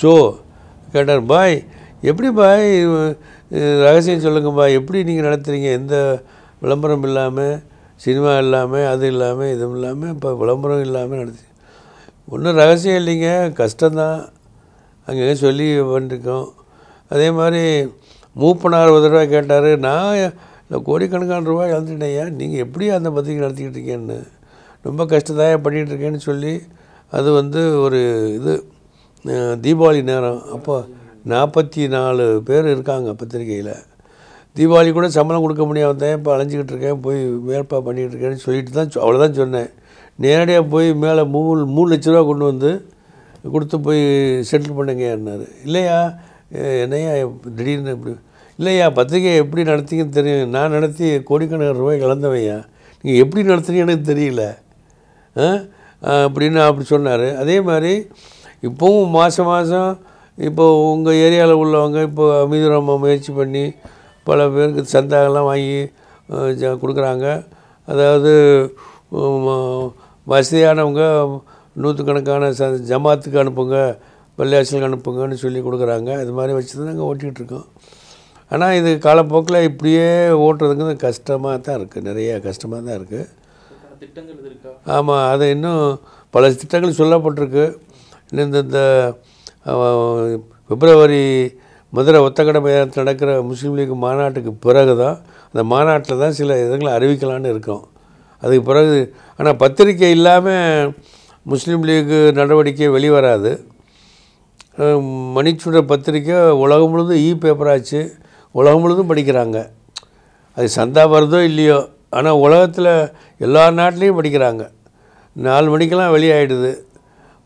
ஷோ கேட்டார் பாய் எப்படி பாய் ரகசியம் சொல்லுங்கள் பாய் எப்படி நீங்கள் நடத்துகிறீங்க எந்த விளம்பரம் இல்லாமல் சினிமா இல்லாமல் அது இல்லாமல் இதுவும் இல்லாமல் இப்போ விளம்பரம் இல்லாமல் நடத்தி ஒன்றும் ரகசியம் இல்லைங்க கஷ்டந்தான் அங்கே சொல்லி பண்ணிருக்கோம் அதே மாதிரி மூப்பனார் ஒரு தடவை கேட்டார் நான் இல்லை கோடிக்கணக்கான ரூபாய் இழந்துட்டேன்யா நீங்கள் எப்படி அந்த பத்திரிக்கை நடத்திக்கிட்டு இருக்கேன்னு ரொம்ப கஷ்டதாய பண்ணிகிட்டு இருக்கேன்னு சொல்லி அது வந்து ஒரு இது தீபாவளி நேரம் அப்போ நாற்பத்தி நாலு பேர் இருக்காங்க பத்திரிகையில் தீபாவளி கூட சம்பளம் கொடுக்க முடியாமல் இப்போ அலைஞ்சிக்கிட்டு இருக்கேன் போய் மேற்பா பண்ணிக்கிட்டு இருக்கேன்னு சொல்லிட்டு தான் அவ்வளோதான் சொன்னேன் நேரடியாக போய் மேலே மூணு மூணு லட்ச ரூபா கொண்டு வந்து கொடுத்து போய் செட்டில் என்னார் இல்லையா என்னையா திடீர்னு இப்படி இல்லையா பத்திரிகை எப்படி நடத்திங்கன்னு தெரியும் நான் நடத்தி கோடிக்கணக்கான ரூபாய் கலந்தவையா நீங்கள் எப்படி நடத்துனீங்கன்னு தெரியல அப்படின்னு அப்படி சொன்னார் அதே மாதிரி இப்போவும் மாதம் மாதம் இப்போ உங்கள் ஏரியாவில் உள்ளவங்க இப்போ அமிதுராமா முயற்சி பண்ணி பல பேருக்கு சந்தாங்கெல்லாம் வாங்கி கொடுக்குறாங்க அதாவது வசதியானவங்க நூற்றுக்கணக்கான ச ஜமாத்துக்கு அனுப்புங்க பள்ளியாசலுக்கு அனுப்புங்கன்னு சொல்லி கொடுக்குறாங்க இது மாதிரி வச்சு தான் நாங்கள் ஓட்டிகிட்ருக்கோம் ஆனால் இது காலப்போக்கில் இப்படியே ஓட்டுறதுங்க கஷ்டமாக தான் இருக்குது நிறைய கஷ்டமாக தான் இருக்குது ஆமாம் அது இன்னும் பல திட்டங்கள் சொல்லப்பட்டிருக்கு இந்த இந்த பிப்ரவரி மதுரை ஒத்தக்கடை மைதானத்தில் நடக்கிற முஸ்லீம் லீக் மாநாட்டுக்கு பிறகு தான் அந்த மாநாட்டில் தான் சில இதுகளை அறிவிக்கலான்னு இருக்கோம் அதுக்கு பிறகு ஆனால் பத்திரிக்கை இல்லாமல் முஸ்லீம் லீக்கு நடவடிக்கை வெளிவராது மணிச்சுடர் பத்திரிக்கை உலகம் முழுதும் இ பேப்பராச்சு உலகம் முழுதும் படிக்கிறாங்க அது சந்தா வருதோ இல்லையோ ஆனால் உலகத்தில் எல்லா நாட்டிலையும் படிக்கிறாங்க நாலு மணிக்கெல்லாம் வெளியாகிடுது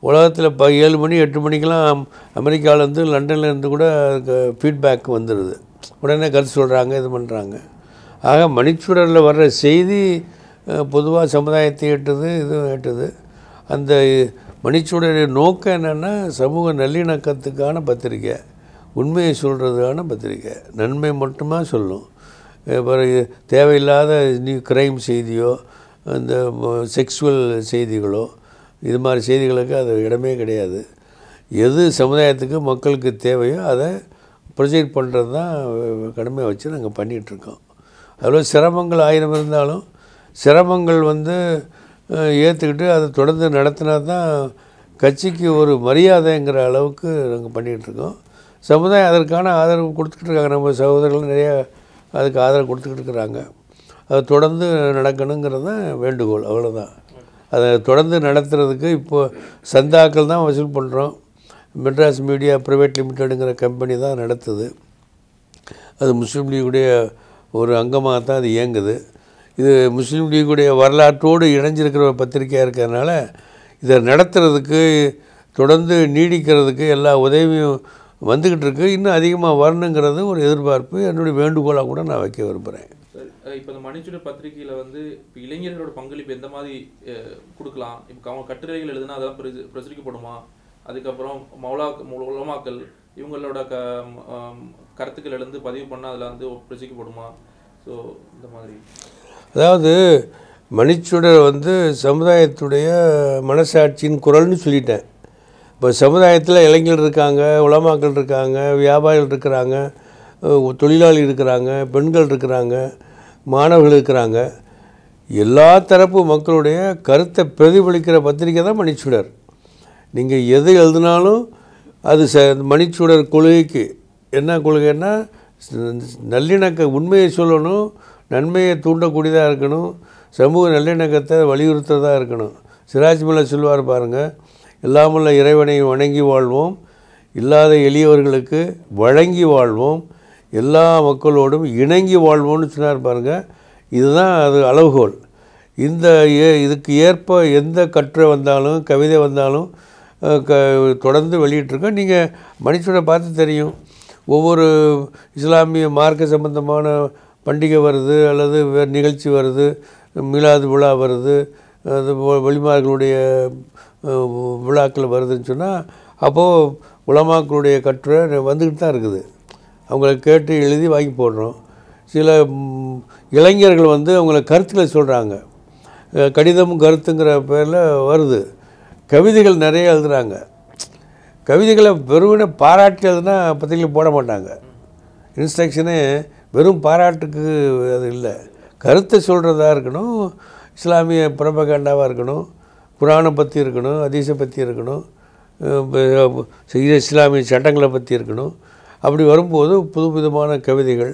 உலகத்தில் ப ஏழு மணி எட்டு மணிக்கெலாம் அமெரிக்காவிலேருந்து லண்டன்லேருந்து கூட ஃபீட்பேக் வந்துடுது உடனே கருத்து சொல்கிறாங்க இது பண்ணுறாங்க ஆக மணிச்சுரலில் வர்ற செய்தி பொதுவாக சமுதாயத்தை எட்டுது இதுவும் எட்டுது அந்த மணிச்சுடருடைய நோக்கம் என்னென்னா சமூக நல்லிணக்கத்துக்கான பத்திரிக்கை உண்மையை சொல்கிறதுக்கான பத்திரிக்கை நன்மை மட்டுமா சொல்லும் பிறகு தேவையில்லாத நியூ க்ரைம் செய்தியோ இந்த செக்ஸுவல் செய்திகளோ இது மாதிரி செய்திகளுக்கு அது இடமே கிடையாது எது சமுதாயத்துக்கு மக்களுக்கு தேவையோ அதை ப்ரொஜெக்ட் பண்ணுறது தான் கடுமையாக வச்சு நாங்கள் பண்ணிகிட்ருக்கோம் அதில் சிரமங்கள் ஆயிரம் இருந்தாலும் சிரமங்கள் வந்து ஏற்றுக்கிட்டு அதை தொடர்ந்து நடத்தினா தான் கட்சிக்கு ஒரு மரியாதைங்கிற அளவுக்கு நாங்கள் பண்ணிகிட்ருக்கோம் சமுதாயம் அதற்கான ஆதரவு கொடுத்துக்கிட்டு இருக்காங்க நம்ம சகோதரர்கள் நிறையா அதுக்கு ஆதரவு கொடுத்துக்கிட்டு இருக்கிறாங்க அது தொடர்ந்து நடக்கணுங்கிறது தான் வேண்டுகோள் அவ்வளோதான் அதை தொடர்ந்து நடத்துகிறதுக்கு இப்போது சந்தாக்கள் தான் வசூல் பண்ணுறோம் மெட்ராஸ் மீடியா ப்ரைவேட் லிமிட்டெடுங்கிற கம்பெனி தான் நடத்துது அது முஸ்லீம் லீகுடைய ஒரு அங்கமாக தான் அது இயங்குது இது முஸ்லீம் லீகுடைய வரலாற்றோடு இணைஞ்சிருக்கிற ஒரு பத்திரிக்கையாக இருக்கிறதுனால இதை நடத்துகிறதுக்கு தொடர்ந்து நீடிக்கிறதுக்கு எல்லா உதவியும் வந்துக்கிட்டு இருக்குது இன்னும் அதிகமாக வரணுங்கிறது ஒரு எதிர்பார்ப்பு என்னுடைய வேண்டுகோளாக கூட நான் வைக்க விரும்புகிறேன் இப்போ இந்த மணிச்சுடர் பத்திரிகையில் வந்து இப்போ இளைஞர்களோட பங்களிப்பு எந்த மாதிரி கொடுக்கலாம் இப்போ அவங்க கட்டுரைகள் எழுதுனா அதெல்லாம் பிரசு பிரசுரிக்கப்படுமா அதுக்கப்புறம் மௌலா உலமாக்கள் இவங்களோட க கருத்துக்கள் எழுந்து பதிவு பண்ணால் அதில் வந்து பிரசிக்கப்படுமா ஸோ இந்த மாதிரி அதாவது மணிச்சுடர் வந்து சமுதாயத்துடைய மனசாட்சியின் குரல்னு சொல்லிட்டேன் இப்போ சமுதாயத்தில் இளைஞர்கள் இருக்காங்க உலமாக்கள் இருக்காங்க வியாபாரிகள் இருக்கிறாங்க தொழிலாளி இருக்கிறாங்க பெண்கள் இருக்கிறாங்க மாணவர்கள் இருக்கிறாங்க எல்லா தரப்பு மக்களுடைய கருத்தை பிரதிபலிக்கிற பத்திரிக்கை தான் மணிச்சுடர் நீங்கள் எது எழுதினாலும் அது ச மணிச்சுடர் கொள்கைக்கு என்ன கொள்கைன்னா நல்லிணக்க உண்மையை சொல்லணும் நன்மையை தூண்டக்கூடியதாக இருக்கணும் சமூக நல்லிணக்கத்தை வலியுறுத்துறதாக இருக்கணும் சிராஜ் மலை சொல்வார் பாருங்கள் இல்லாமல் இறைவனை வணங்கி வாழ்வோம் இல்லாத எளியவர்களுக்கு வழங்கி வாழ்வோம் எல்லா மக்களோடும் இணங்கி வாழ்வோம்னு சொன்னார் பாருங்கள் இதுதான் அது அளவுகோல் இந்த ஏ இதுக்கு ஏற்ப எந்த கற்றை வந்தாலும் கவிதை வந்தாலும் க தொடர்ந்து வெளியிட்டிருக்கோம் நீங்கள் மனுஷனை பார்த்து தெரியும் ஒவ்வொரு இஸ்லாமிய மார்க்க சம்பந்தமான பண்டிகை வருது அல்லது வேறு நிகழ்ச்சி வருது மிலாது விழா வருது அது வெளிமார்களுடைய விழாக்கள் வருதுன்னு சொன்னால் அப்போது உலமாக்களுடைய கற்று வந்துக்கிட்டு தான் இருக்குது அவங்கள கேட்டு எழுதி வாங்கி போடுறோம் சில இளைஞர்கள் வந்து அவங்கள கருத்துக்களை சொல்கிறாங்க கடிதமும் கருத்துங்கிற பேரில் வருது கவிதைகள் நிறைய எழுதுகிறாங்க கவிதைகளை வெறுமனே பாராட்டு எழுதுனா பத்திரிகை போட மாட்டாங்க இன்ஸ்ட்ரக்ஷனு வெறும் பாராட்டுக்கு அது இல்லை கருத்தை சொல்கிறதா இருக்கணும் இஸ்லாமிய புறப்பகண்டாவாக இருக்கணும் புராணம் பற்றி இருக்கணும் அதிசை பற்றி இருக்கணும் இஸ்லாமிய சட்டங்களை பற்றி இருக்கணும் அப்படி வரும்போது புது விதமான கவிதைகள்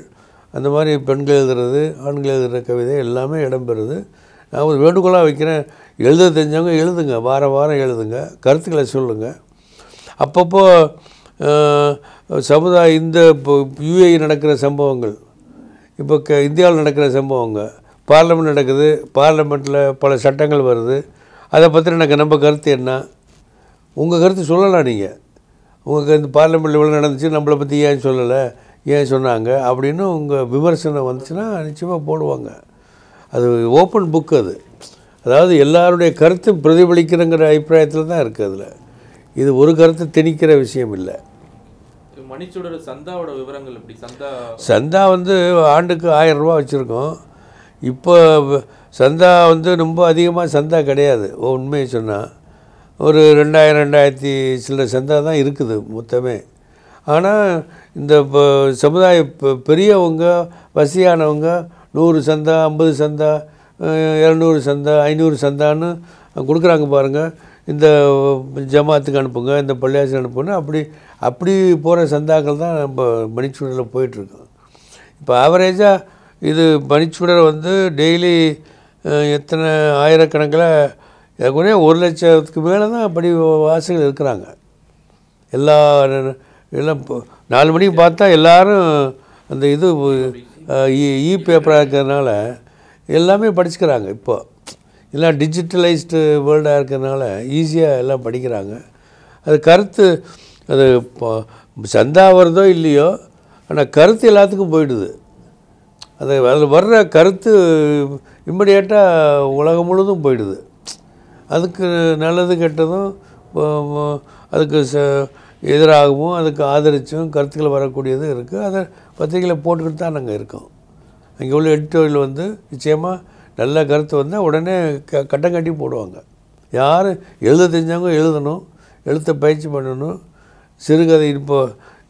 அந்த மாதிரி பெண்கள் எழுதுறது ஆண்கள் எழுதுகிற கவிதை எல்லாமே இடம்பெறுது நான் ஒரு வேண்டுகோளாக வைக்கிறேன் எழுத தெரிஞ்சவங்க எழுதுங்க வார வாரம் எழுதுங்க கருத்துக்களை சொல்லுங்கள் அப்பப்போ சமுதாய இந்த இப்போ யுஏஇ e நடக்கிற சம்பவங்கள் இப்போ க இந்தியாவில் நடக்கிற சம்பவங்க பார்லமெண்ட் நடக்குது பார்லமெண்ட்டில் பல சட்டங்கள் வருது அதை பற்றி எனக்கு நம்ம கருத்து என்ன உங்கள் கருத்து சொல்லலாம் நீங்கள் உங்களுக்கு இந்த பார்லிமெண்ட்டில் இவ்வளோ நடந்துச்சு நம்மளை பற்றி ஏன் சொல்லலை ஏன் சொன்னாங்க அப்படின்னு உங்கள் விமர்சனம் வந்துச்சுன்னா நிச்சயமாக போடுவாங்க அது ஓப்பன் புக் அது அதாவது எல்லாருடைய கருத்து பிரதிபலிக்கிறங்கிற அபிப்பிராயத்தில் தான் இருக்குது அதில் இது ஒரு கருத்து திணிக்கிற விஷயம் இல்லை மணிச்சூடர் சந்தாவோட விவரங்கள் எப்படி சந்தா சந்தா வந்து ஆண்டுக்கு ஆயிரம் ரூபா வச்சுருக்கோம் இப்போ சந்தா வந்து ரொம்ப அதிகமாக சந்தா கிடையாது உண்மையை சொன்னால் ஒரு ரெண்டாயிரம் ரெண்டாயிரத்தி சில சந்தா தான் இருக்குது மொத்தமே ஆனால் இந்த இப்போ சமுதாய பெரியவங்க வசியானவங்க நூறு சந்தா ஐம்பது சந்தா இரநூறு சந்தா ஐநூறு சந்தான்னு கொடுக்குறாங்க பாருங்கள் இந்த ஜமாத்துக்கு அனுப்புங்க இந்த பள்ளியாசி அனுப்புங்க அப்படி அப்படி போகிற சந்தாக்கள் தான் நம்ம மணிச்சூடரில் போயிட்டுருக்கோம் இப்போ ஆவரேஜாக இது மணிச்சூடர் வந்து டெய்லி எத்தனை ஆயிரக்கணக்கில் ஏற்கனவே ஒரு லட்சத்துக்கு மேலே தான் படி வாசிகள் இருக்கிறாங்க எல்லா எல்லாம் நாலு மணிக்கு பார்த்தா எல்லோரும் அந்த இது இ பேப்பராக இருக்கிறதுனால எல்லாமே படிச்சுக்கிறாங்க இப்போது எல்லாம் டிஜிட்டலைஸ்டு வேர்ல்டாக இருக்கிறதுனால ஈஸியாக எல்லாம் படிக்கிறாங்க அது கருத்து அது சந்தா வருதோ இல்லையோ ஆனால் கருத்து எல்லாத்துக்கும் போயிடுது அது அதில் வர்ற கருத்து இம்மிடியேட்டாக உலகம் முழுதும் போயிடுது அதுக்கு நல்லது கெட்டதும் அதுக்கு எதிராகவும் அதுக்கு ஆதரிச்சும் கருத்துக்கள் வரக்கூடியது இருக்குது அதை பத்திரிகையில் போட்டுக்கிட்டு தான் நாங்கள் இருக்கோம் அங்கே உள்ள எடிட்டோரியல் வந்து நிச்சயமாக நல்ல கருத்து வந்தால் உடனே க கட்டம் கட்டி போடுவாங்க யார் எழுத தெரிஞ்சவங்க எழுதணும் எழுத்த பயிற்சி பண்ணணும் சிறுகதை இப்போ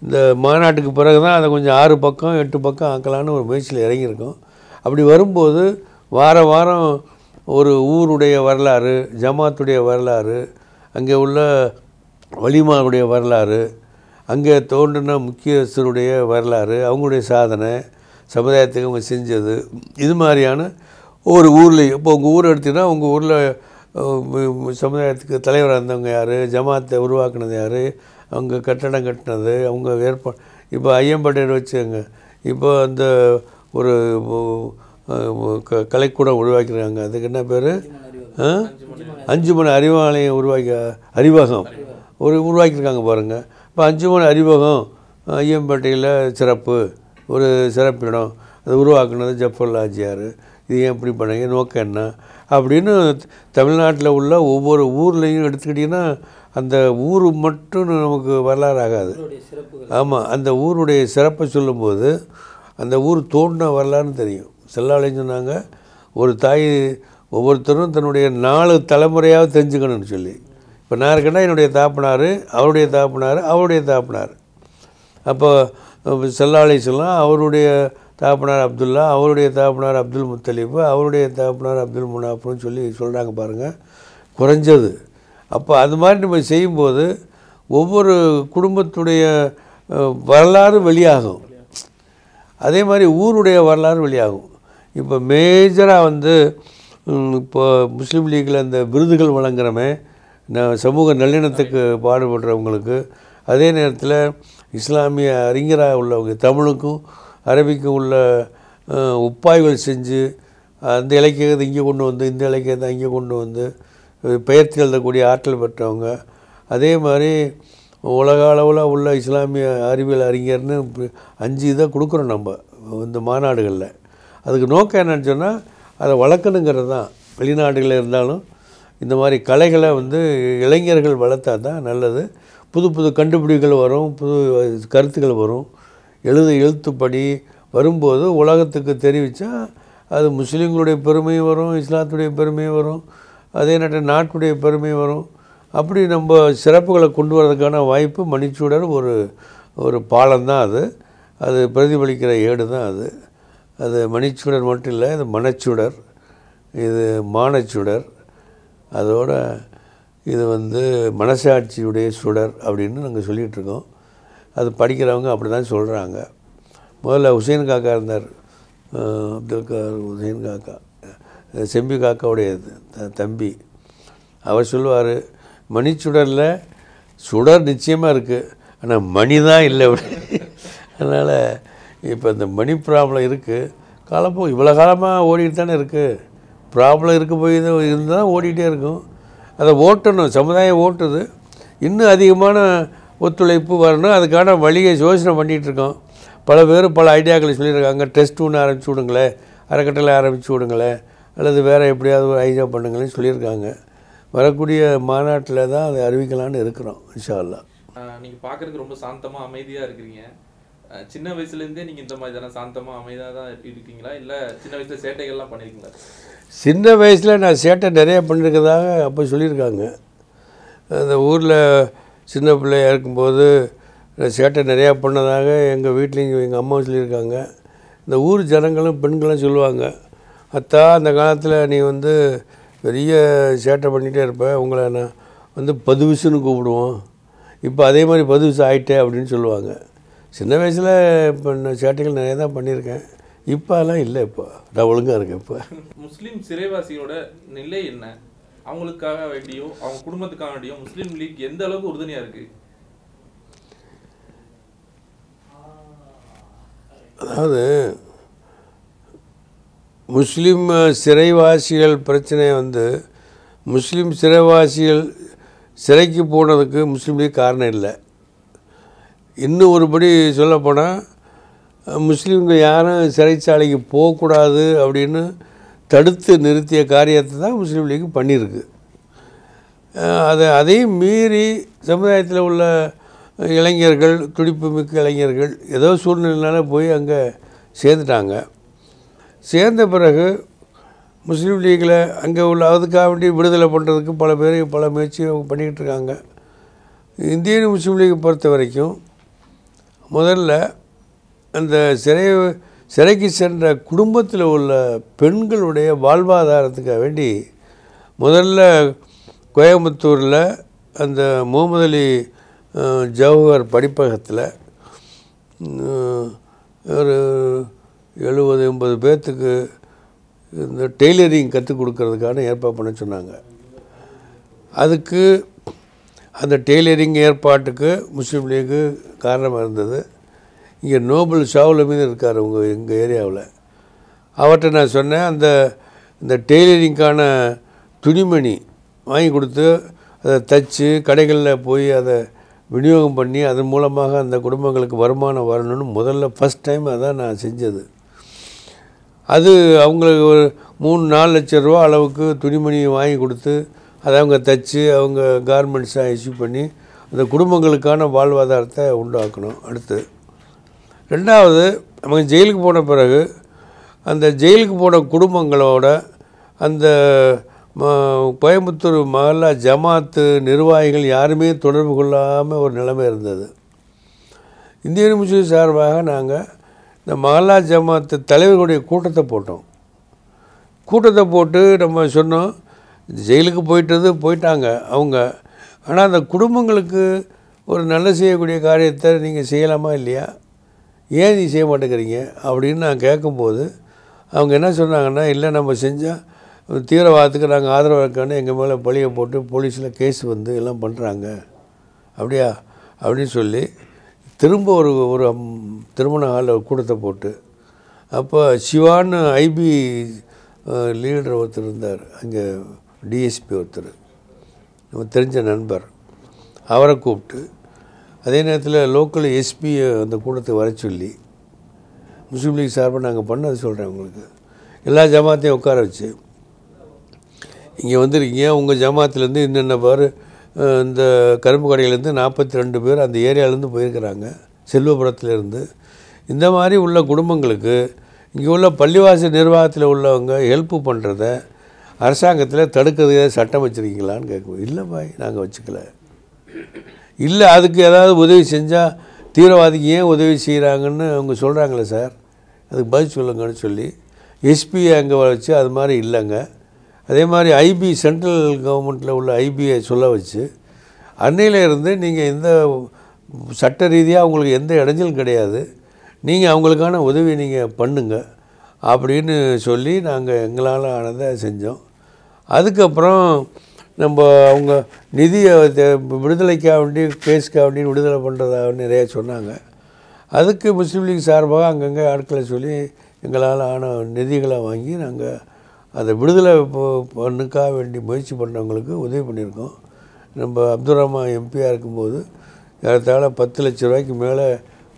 இந்த மாநாட்டுக்கு பிறகு தான் அதை கொஞ்சம் ஆறு பக்கம் எட்டு பக்கம் ஆக்கலான்னு ஒரு முயற்சியில் இறங்கியிருக்கோம் அப்படி வரும்போது வார வாரம் ஒரு ஊருடைய வரலாறு ஜமாத்துடைய வரலாறு அங்கே உள்ள வலிமாவுடைய வரலாறு அங்கே தோன்றின முக்கியஸ்தருடைய வரலாறு அவங்களுடைய சாதனை சமுதாயத்துக்கு அவங்க செஞ்சது இது மாதிரியான ஒரு ஊரில் இப்போ உங்கள் ஊர் எடுத்திங்கன்னா உங்கள் ஊரில் சமுதாயத்துக்கு தலைவராக இருந்தவங்க யார் ஜமாத்தை உருவாக்குனது யார் அவங்க கட்டடம் கட்டினது அவங்க ஏற்பாடு இப்போ ஐயம்பேட்டையில் வச்சுங்க இப்போ அந்த ஒரு க கலைக்கூடம் உருவாக்கிறாங்க அதுக்கு என்ன பேர் அஞ்சு மணி அறிவாலயம் உருவாக்கி அறிவகம் ஒரு உருவாக்கியிருக்காங்க பாருங்கள் இப்போ அஞ்சு மணி அறிவகம் ஐயம்பேட்டையில் சிறப்பு ஒரு சிறப்பிடம் அது உருவாக்குனது ஜஃபர் இது ஏன் இப்படி பண்ணீங்க நோக்கம் என்ன அப்படின்னு தமிழ்நாட்டில் உள்ள ஒவ்வொரு ஊர்லேயும் எடுத்துக்கிட்டிங்கன்னா அந்த ஊர் மட்டும் நமக்கு வரலாறு ஆகாது ஆமாம் அந்த ஊருடைய சிறப்பை சொல்லும்போது அந்த ஊர் தோண்டின வரலாறுன்னு தெரியும் செல்லாலையும் சொன்னாங்க ஒரு தாய் ஒவ்வொருத்தரும் தன்னுடைய நாலு தலைமுறையாக தெரிஞ்சுக்கணும்னு சொல்லி இப்போ நான் இருக்கேன்னா என்னுடைய தாப்பனார் அவருடைய தாப்பினார் அவருடைய தாப்பினார் அப்போ செல்லாலை சொல்லலாம் அவருடைய தாப்பினார் அப்துல்லா அவருடைய தாப்பினார் அப்துல் முத்தலீஃபு அவருடைய தாப்பினார் அப்துல் முனாஃபுன்னு சொல்லி சொல்கிறாங்க பாருங்கள் குறைஞ்சது அப்போ அது மாதிரி நம்ம செய்யும்போது ஒவ்வொரு குடும்பத்துடைய வரலாறு வெளியாகும் அதே மாதிரி ஊருடைய வரலாறு வெளியாகும் இப்போ மேஜராக வந்து இப்போ முஸ்லீம் லீக்கில் அந்த விருதுகள் வழங்குறமே நான் சமூக நல்லிணத்துக்கு பாடுபடுறவங்களுக்கு அதே நேரத்தில் இஸ்லாமிய அறிஞராக உள்ளவங்க தமிழுக்கும் அரபிக்கும் உள்ள உப்பாய்கள் செஞ்சு அந்த இலக்கியத்தை இங்கே கொண்டு வந்து இந்த இலக்கியத்தை அங்கே கொண்டு வந்து பெயர்த்து எழுதக்கூடிய ஆற்றல் பெற்றவங்க அதே மாதிரி உலக அளவில் உள்ள இஸ்லாமிய அறிவியல் அறிஞர்னு அஞ்சு இதை கொடுக்குறோம் நம்ம இந்த மாநாடுகளில் அதுக்கு நோக்கம் என்னென்னு சொன்னால் அதை வளர்க்கணுங்கிறது தான் வெளிநாடுகளில் இருந்தாலும் இந்த மாதிரி கலைகளை வந்து இளைஞர்கள் வளர்த்தா தான் நல்லது புது புது கண்டுபிடிப்புகள் வரும் புது கருத்துக்கள் வரும் எழுது எழுத்துப்படி வரும்போது உலகத்துக்கு தெரிவித்தா அது முஸ்லீம்களுடைய பெருமையும் வரும் இஸ்லாத்துடைய பெருமையும் வரும் அதே நேரத்தில் நாட்டுடைய பெருமையும் வரும் அப்படி நம்ம சிறப்புகளை கொண்டு வரதுக்கான வாய்ப்பு மணிச்சூடர் ஒரு ஒரு பாலம் தான் அது அது பிரதிபலிக்கிற ஏடு தான் அது அது மணிச்சுடர் மட்டும் இல்லை இது மனச்சுடர் இது மானச்சுடர் அதோட இது வந்து மனசாட்சியுடைய சுடர் அப்படின்னு நாங்கள் சொல்லிகிட்ருக்கோம் அது படிக்கிறவங்க அப்படி தான் சொல்கிறாங்க முதல்ல ஹுசைன் காக்கா இருந்தார் அப்துல் கார் ஹுசைன் காக்கா செம்பி காக்காவுடைய தம்பி அவர் சொல்லுவார் மணிச்சுடரில் சுடர் நிச்சயமாக இருக்குது ஆனால் மணி தான் இல்லை அப்படி அதனால் இப்போ இந்த மணி ப்ராப்ளம் இருக்குது காலப்போ இவ்வளோ காலமாக ஓடிட்டு தானே இருக்குது ப்ராப்ளம் இருக்க போய் இருந்தால் ஓடிக்கிட்டே இருக்கும் அதை ஓட்டணும் சமுதாயம் ஓட்டுது இன்னும் அதிகமான ஒத்துழைப்பு வரணும் அதுக்கான வழியை யோசனை பண்ணிகிட்ருக்கோம் பல பேர் பல ஐடியாக்களை சொல்லியிருக்காங்க டெஸ்ட் ஒன்று ஆரம்பிச்சு விடுங்களேன் அறக்கட்டளை ஆரம்பிச்சு விடுங்களேன் அல்லது வேறு எப்படியாவது ஒரு ஐடியா பண்ணுங்களேன்னு சொல்லியிருக்காங்க வரக்கூடிய மாநாட்டில் தான் அதை அறிவிக்கலான்னு இருக்கிறோம் இன்ஷா நீங்கள் பார்க்குறதுக்கு ரொம்ப சாந்தமாக அமைதியாக இருக்கிறீங்க சின்ன வயசுலேருந்தே நீங்கள் இந்த மாதிரி தானே சாந்தமாக அமைதியாக தான் இருக்கீங்களா இல்லை சின்ன வயசில் சேட்டைகள்லாம் பண்ணியிருக்கீங்களா சின்ன வயசில் நான் சேட்டை நிறைய பண்ணியிருக்கதாக அப்போ சொல்லியிருக்காங்க அந்த ஊரில் சின்ன பிள்ளையாக இருக்கும்போது சேட்டை நிறையா பண்ணதாக எங்கள் வீட்லேயும் எங்கள் அம்மாவும் சொல்லியிருக்காங்க இந்த ஊர் ஜனங்களும் பெண்களும் சொல்லுவாங்க அத்தா அந்த காலத்தில் நீ வந்து பெரிய சேட்டை பண்ணிகிட்டே இருப்ப உங்களை நான் வந்து பதுவிசுன்னு கூப்பிடுவோம் இப்போ அதே மாதிரி பதுவிசு ஆகிட்டேன் அப்படின்னு சொல்லுவாங்க சின்ன வயசில் பண்ண சேட்டைகள் நிறைய தான் பண்ணியிருக்கேன் இப்போலாம் இல்லை இப்போ நான் ஒழுங்காக இருக்கேன் இப்போ முஸ்லீம் சிறைவாசியோட நிலை என்ன அவங்களுக்காக வேண்டியோ அவங்க குடும்பத்துக்காக வேண்டியோ முஸ்லீம் லீக் எந்த அளவுக்கு உறுதுணையாக இருக்குது அதாவது முஸ்லீம் சிறைவாசிகள் பிரச்சனை வந்து முஸ்லீம் சிறைவாசிகள் சிறைக்கு போனதுக்கு முஸ்லீம் லீக் காரணம் இல்லை இன்னும் ஒருபடி சொல்லப்போனால் முஸ்லீம்கள் யாரும் சிறைச்சாலைக்கு போகக்கூடாது அப்படின்னு தடுத்து நிறுத்திய காரியத்தை தான் முஸ்லீம் லீக் பண்ணியிருக்கு அதை அதையும் மீறி சமுதாயத்தில் உள்ள இளைஞர்கள் துடிப்பு மிக்க இளைஞர்கள் ஏதோ சூழ்நிலைனால போய் அங்கே சேர்ந்துட்டாங்க சேர்ந்த பிறகு முஸ்லீம் லீகில் அங்கே உள்ள அதுக்காக வேண்டி விடுதலை பண்ணுறதுக்கு பல பேர் பல முயற்சி பண்ணிக்கிட்டு இருக்காங்க இந்தியன் முஸ்லீம் லீக் பொறுத்த வரைக்கும் முதல்ல அந்த சிறை சிறைக்கு சென்ற குடும்பத்தில் உள்ள பெண்களுடைய வாழ்வாதாரத்துக்காக வேண்டி முதல்ல கோயம்புத்தூரில் அந்த முகமது அலி ஜவஹர் படிப்பகத்தில் ஒரு எழுபது எண்பது பேர்த்துக்கு இந்த டெய்லரிங் கற்றுக் கொடுக்கறதுக்கான ஏற்பாடு பண்ண சொன்னாங்க அதுக்கு அந்த டெய்லரிங் ஏற்பாட்டுக்கு முஸ்லீம் லீக்கு காரணமாக இருந்தது இங்கே நோபல் ஷாவில் மீது இருக்கார் உங்கள் எங்கள் ஏரியாவில் அவர்கிட்ட நான் சொன்னேன் அந்த இந்த டெய்லரிங்க்கான துணிமணி வாங்கி கொடுத்து அதை தச்சு கடைகளில் போய் அதை விநியோகம் பண்ணி அதன் மூலமாக அந்த குடும்பங்களுக்கு வருமானம் வரணும்னு முதல்ல ஃபஸ்ட் டைம் அதான் நான் செஞ்சது அது அவங்களுக்கு ஒரு மூணு நாலு லட்ச ரூபா அளவுக்கு துணிமணி வாங்கி கொடுத்து அதை அவங்க தைச்சி அவங்க கார்மெண்ட்ஸாக இஷ்யூ பண்ணி அந்த குடும்பங்களுக்கான வாழ்வாதாரத்தை உண்டாக்கணும் அடுத்து ரெண்டாவது அவங்க ஜெயிலுக்கு போன பிறகு அந்த ஜெயிலுக்கு போன குடும்பங்களோட அந்த கோயம்புத்தூர் மகளா ஜமாத்து நிர்வாகிகள் யாருமே தொடர்பு கொள்ளாமல் ஒரு நிலைமை இருந்தது இந்திய முஸ்லீம் சார்பாக நாங்கள் இந்த மகளா ஜமாத்து தலைவர்களுடைய கூட்டத்தை போட்டோம் கூட்டத்தை போட்டு நம்ம சொன்னோம் ஜெயிலுக்கு போயிட்டது போயிட்டாங்க அவங்க ஆனால் அந்த குடும்பங்களுக்கு ஒரு நல்ல செய்யக்கூடிய காரியத்தை நீங்கள் செய்யலாமா இல்லையா ஏன் நீ செய்ய மாட்டேங்கிறீங்க அப்படின்னு நான் கேட்கும்போது அவங்க என்ன சொன்னாங்கன்னா இல்லை நம்ம செஞ்சால் தீவிரவாதத்துக்கு நாங்கள் ஆதரவு இருக்கோன்னு எங்கள் மேலே பழியை போட்டு போலீஸில் கேஸ் வந்து எல்லாம் பண்ணுறாங்க அப்படியா அப்படின்னு சொல்லி திரும்ப ஒரு ஒரு திருமண ஹாலில் கூடத்தை போட்டு அப்போ சிவான்னு ஐபி லீடர் ஒருத்தர் இருந்தார் அங்கே டிஎஸ்பி ஒருத்தர் நம்ம தெரிஞ்ச நண்பர் அவரை கூப்பிட்டு அதே நேரத்தில் லோக்கல் எஸ்பியை அந்த கூட்டத்தை வர சொல்லி முஸ்லீம் லீக் சார்பாக நாங்கள் பண்ணது சொல்கிறேன் உங்களுக்கு எல்லா ஜமாத்தையும் உட்கார வச்சு இங்கே வந்துருக்கீங்க உங்கள் ஜமாத்துலேருந்து என்னென்ன பேர் இந்த கரும்பு கடையிலேருந்து நாற்பத்தி ரெண்டு பேர் அந்த ஏரியாவிலேருந்து போயிருக்கிறாங்க செல்வபுரத்துலேருந்து இந்த மாதிரி உள்ள குடும்பங்களுக்கு இங்கே உள்ள பள்ளிவாசி நிர்வாகத்தில் உள்ளவங்க ஹெல்ப்பு பண்ணுறத அரசாங்கத்தில் தடுக்கிறது ஏதாவது சட்டம் வச்சுருக்கீங்களான்னு கேட்கும் இல்லை பாய் நாங்கள் வச்சுக்கல இல்லை அதுக்கு ஏதாவது உதவி செஞ்சால் தீவிரவாதிக்கு ஏன் உதவி செய்கிறாங்கன்னு அவங்க சொல்கிறாங்களே சார் அதுக்கு பதில் சொல்லுங்கன்னு சொல்லி எஸ்பியை அங்கே வச்சு அது மாதிரி இல்லைங்க அதே மாதிரி ஐபி சென்ட்ரல் கவர்மெண்ட்டில் உள்ள ஐபியை சொல்ல வச்சு இருந்து நீங்கள் எந்த சட்ட ரீதியாக அவங்களுக்கு எந்த இடைஞ்சலும் கிடையாது நீங்கள் அவங்களுக்கான உதவி நீங்கள் பண்ணுங்க அப்படின்னு சொல்லி நாங்கள் எங்களால் ஆனதை செஞ்சோம் அதுக்கப்புறம் நம்ம அவங்க நிதியை விடுதலைக்காக வேண்டி கேஸுக்காக வேண்டி விடுதலை பண்ணுறதாக நிறையா சொன்னாங்க அதுக்கு முஸ்லீம் லீக் சார்பாக அங்கங்கே ஆட்களை சொல்லி எங்களால் ஆன நிதிகளை வாங்கி நாங்கள் அதை விடுதலை பண்ணுக்காக வேண்டி முயற்சி பண்ணுறவங்களுக்கு உதவி பண்ணியிருக்கோம் நம்ம அப்துல் ரஹ்மான் எம்பியாக இருக்கும்போது ஏறத்தாழ பத்து லட்ச ரூபாய்க்கு மேலே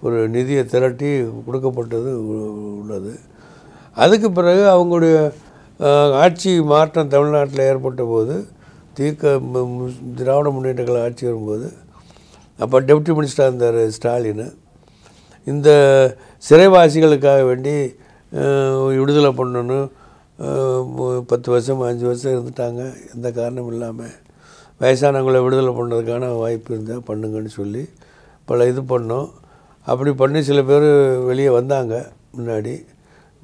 ஒரு நிதியை திரட்டி கொடுக்கப்பட்டது உள்ளது அதுக்கு பிறகு அவங்களுடைய ஆட்சி மாற்றம் தமிழ்நாட்டில் ஏற்பட்ட போது தீக்க திராவிட முன்னேற்ற கழக ஆட்சி வரும்போது அப்போ டெப்டி மினிஸ்டராக இருந்தார் ஸ்டாலின் இந்த சிறைவாசிகளுக்காக வேண்டி விடுதலை பண்ணணும் பத்து வருஷம் அஞ்சு வருஷம் இருந்துட்டாங்க எந்த காரணம் இல்லாமல் வயசானவங்களை விடுதலை பண்ணுறதுக்கான வாய்ப்பு இருந்தால் பண்ணுங்கன்னு சொல்லி பல இது பண்ணோம் அப்படி பண்ணி சில பேர் வெளியே வந்தாங்க முன்னாடி